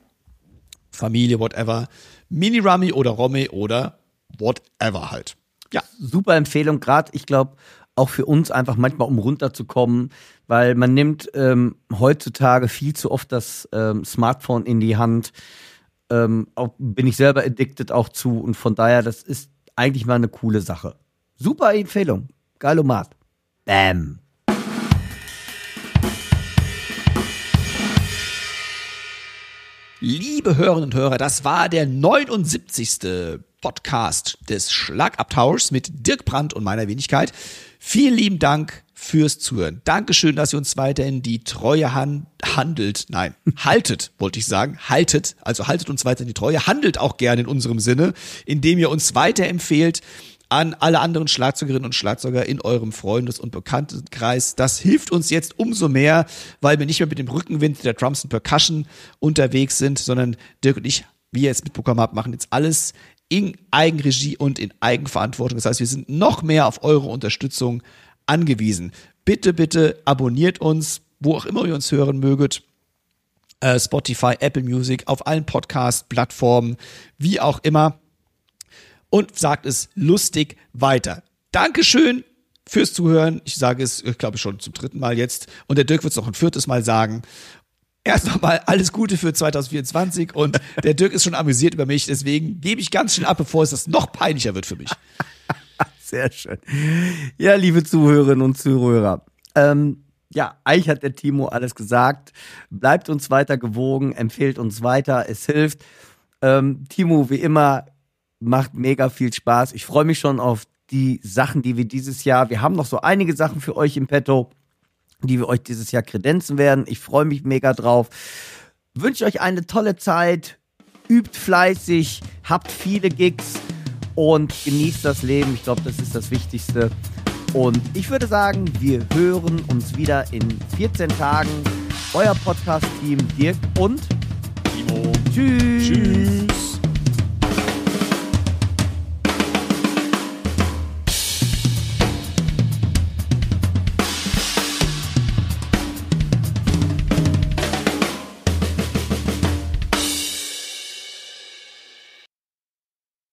Familie, whatever. Mini Rami oder Romy oder whatever halt. Ja. Super Empfehlung. Gerade, ich glaube, auch für uns einfach manchmal, um runterzukommen, weil man nimmt ähm, heutzutage viel zu oft das ähm, Smartphone in die Hand. Ähm, auch, bin ich selber addicted auch zu und von daher, das ist eigentlich mal eine coole Sache. Super Empfehlung. Geilomat. Bam. Liebe Hörerinnen und Hörer, das war der 79. Podcast des Schlagabtauschs mit Dirk Brandt und meiner Wenigkeit. Vielen lieben Dank fürs Zuhören. Dankeschön, dass ihr uns weiterhin die Treue han handelt. Nein, haltet, wollte ich sagen. Haltet. Also haltet uns weiterhin die Treue. Handelt auch gerne in unserem Sinne, indem ihr uns weiterempfehlt an alle anderen Schlagzeugerinnen und Schlagzeuger in eurem Freundes- und Bekanntenkreis. Das hilft uns jetzt umso mehr, weil wir nicht mehr mit dem Rückenwind der Drums und Percussion unterwegs sind, sondern Dirk und ich, wie ihr jetzt mitbekommen habt, machen jetzt alles in Eigenregie und in Eigenverantwortung. Das heißt, wir sind noch mehr auf eure Unterstützung angewiesen. Bitte, bitte abonniert uns, wo auch immer ihr uns hören möget. Äh, Spotify, Apple Music, auf allen Podcast-Plattformen, wie auch immer und sagt es lustig weiter. Dankeschön fürs Zuhören. Ich sage es, ich glaube schon zum dritten Mal jetzt. Und der Dirk wird es noch ein viertes Mal sagen. Erst nochmal alles Gute für 2024 und der Dirk ist schon amüsiert über mich, deswegen gebe ich ganz schön ab, bevor es das noch peinlicher wird für mich. Sehr schön. Ja, liebe Zuhörerinnen und Zuhörer, ähm, ja, eigentlich hat der Timo alles gesagt. Bleibt uns weiter gewogen, empfehlt uns weiter, es hilft. Ähm, Timo, wie immer, macht mega viel Spaß. Ich freue mich schon auf die Sachen, die wir dieses Jahr, wir haben noch so einige Sachen für euch im Petto, die wir euch dieses Jahr kredenzen werden. Ich freue mich mega drauf. Wünsche euch eine tolle Zeit, übt fleißig, habt viele Gigs und genießt das Leben. Ich glaube, das ist das Wichtigste. Und ich würde sagen, wir hören uns wieder in 14 Tagen. Euer Podcast-Team Dirk und Timo. Tschüss. Tschüss.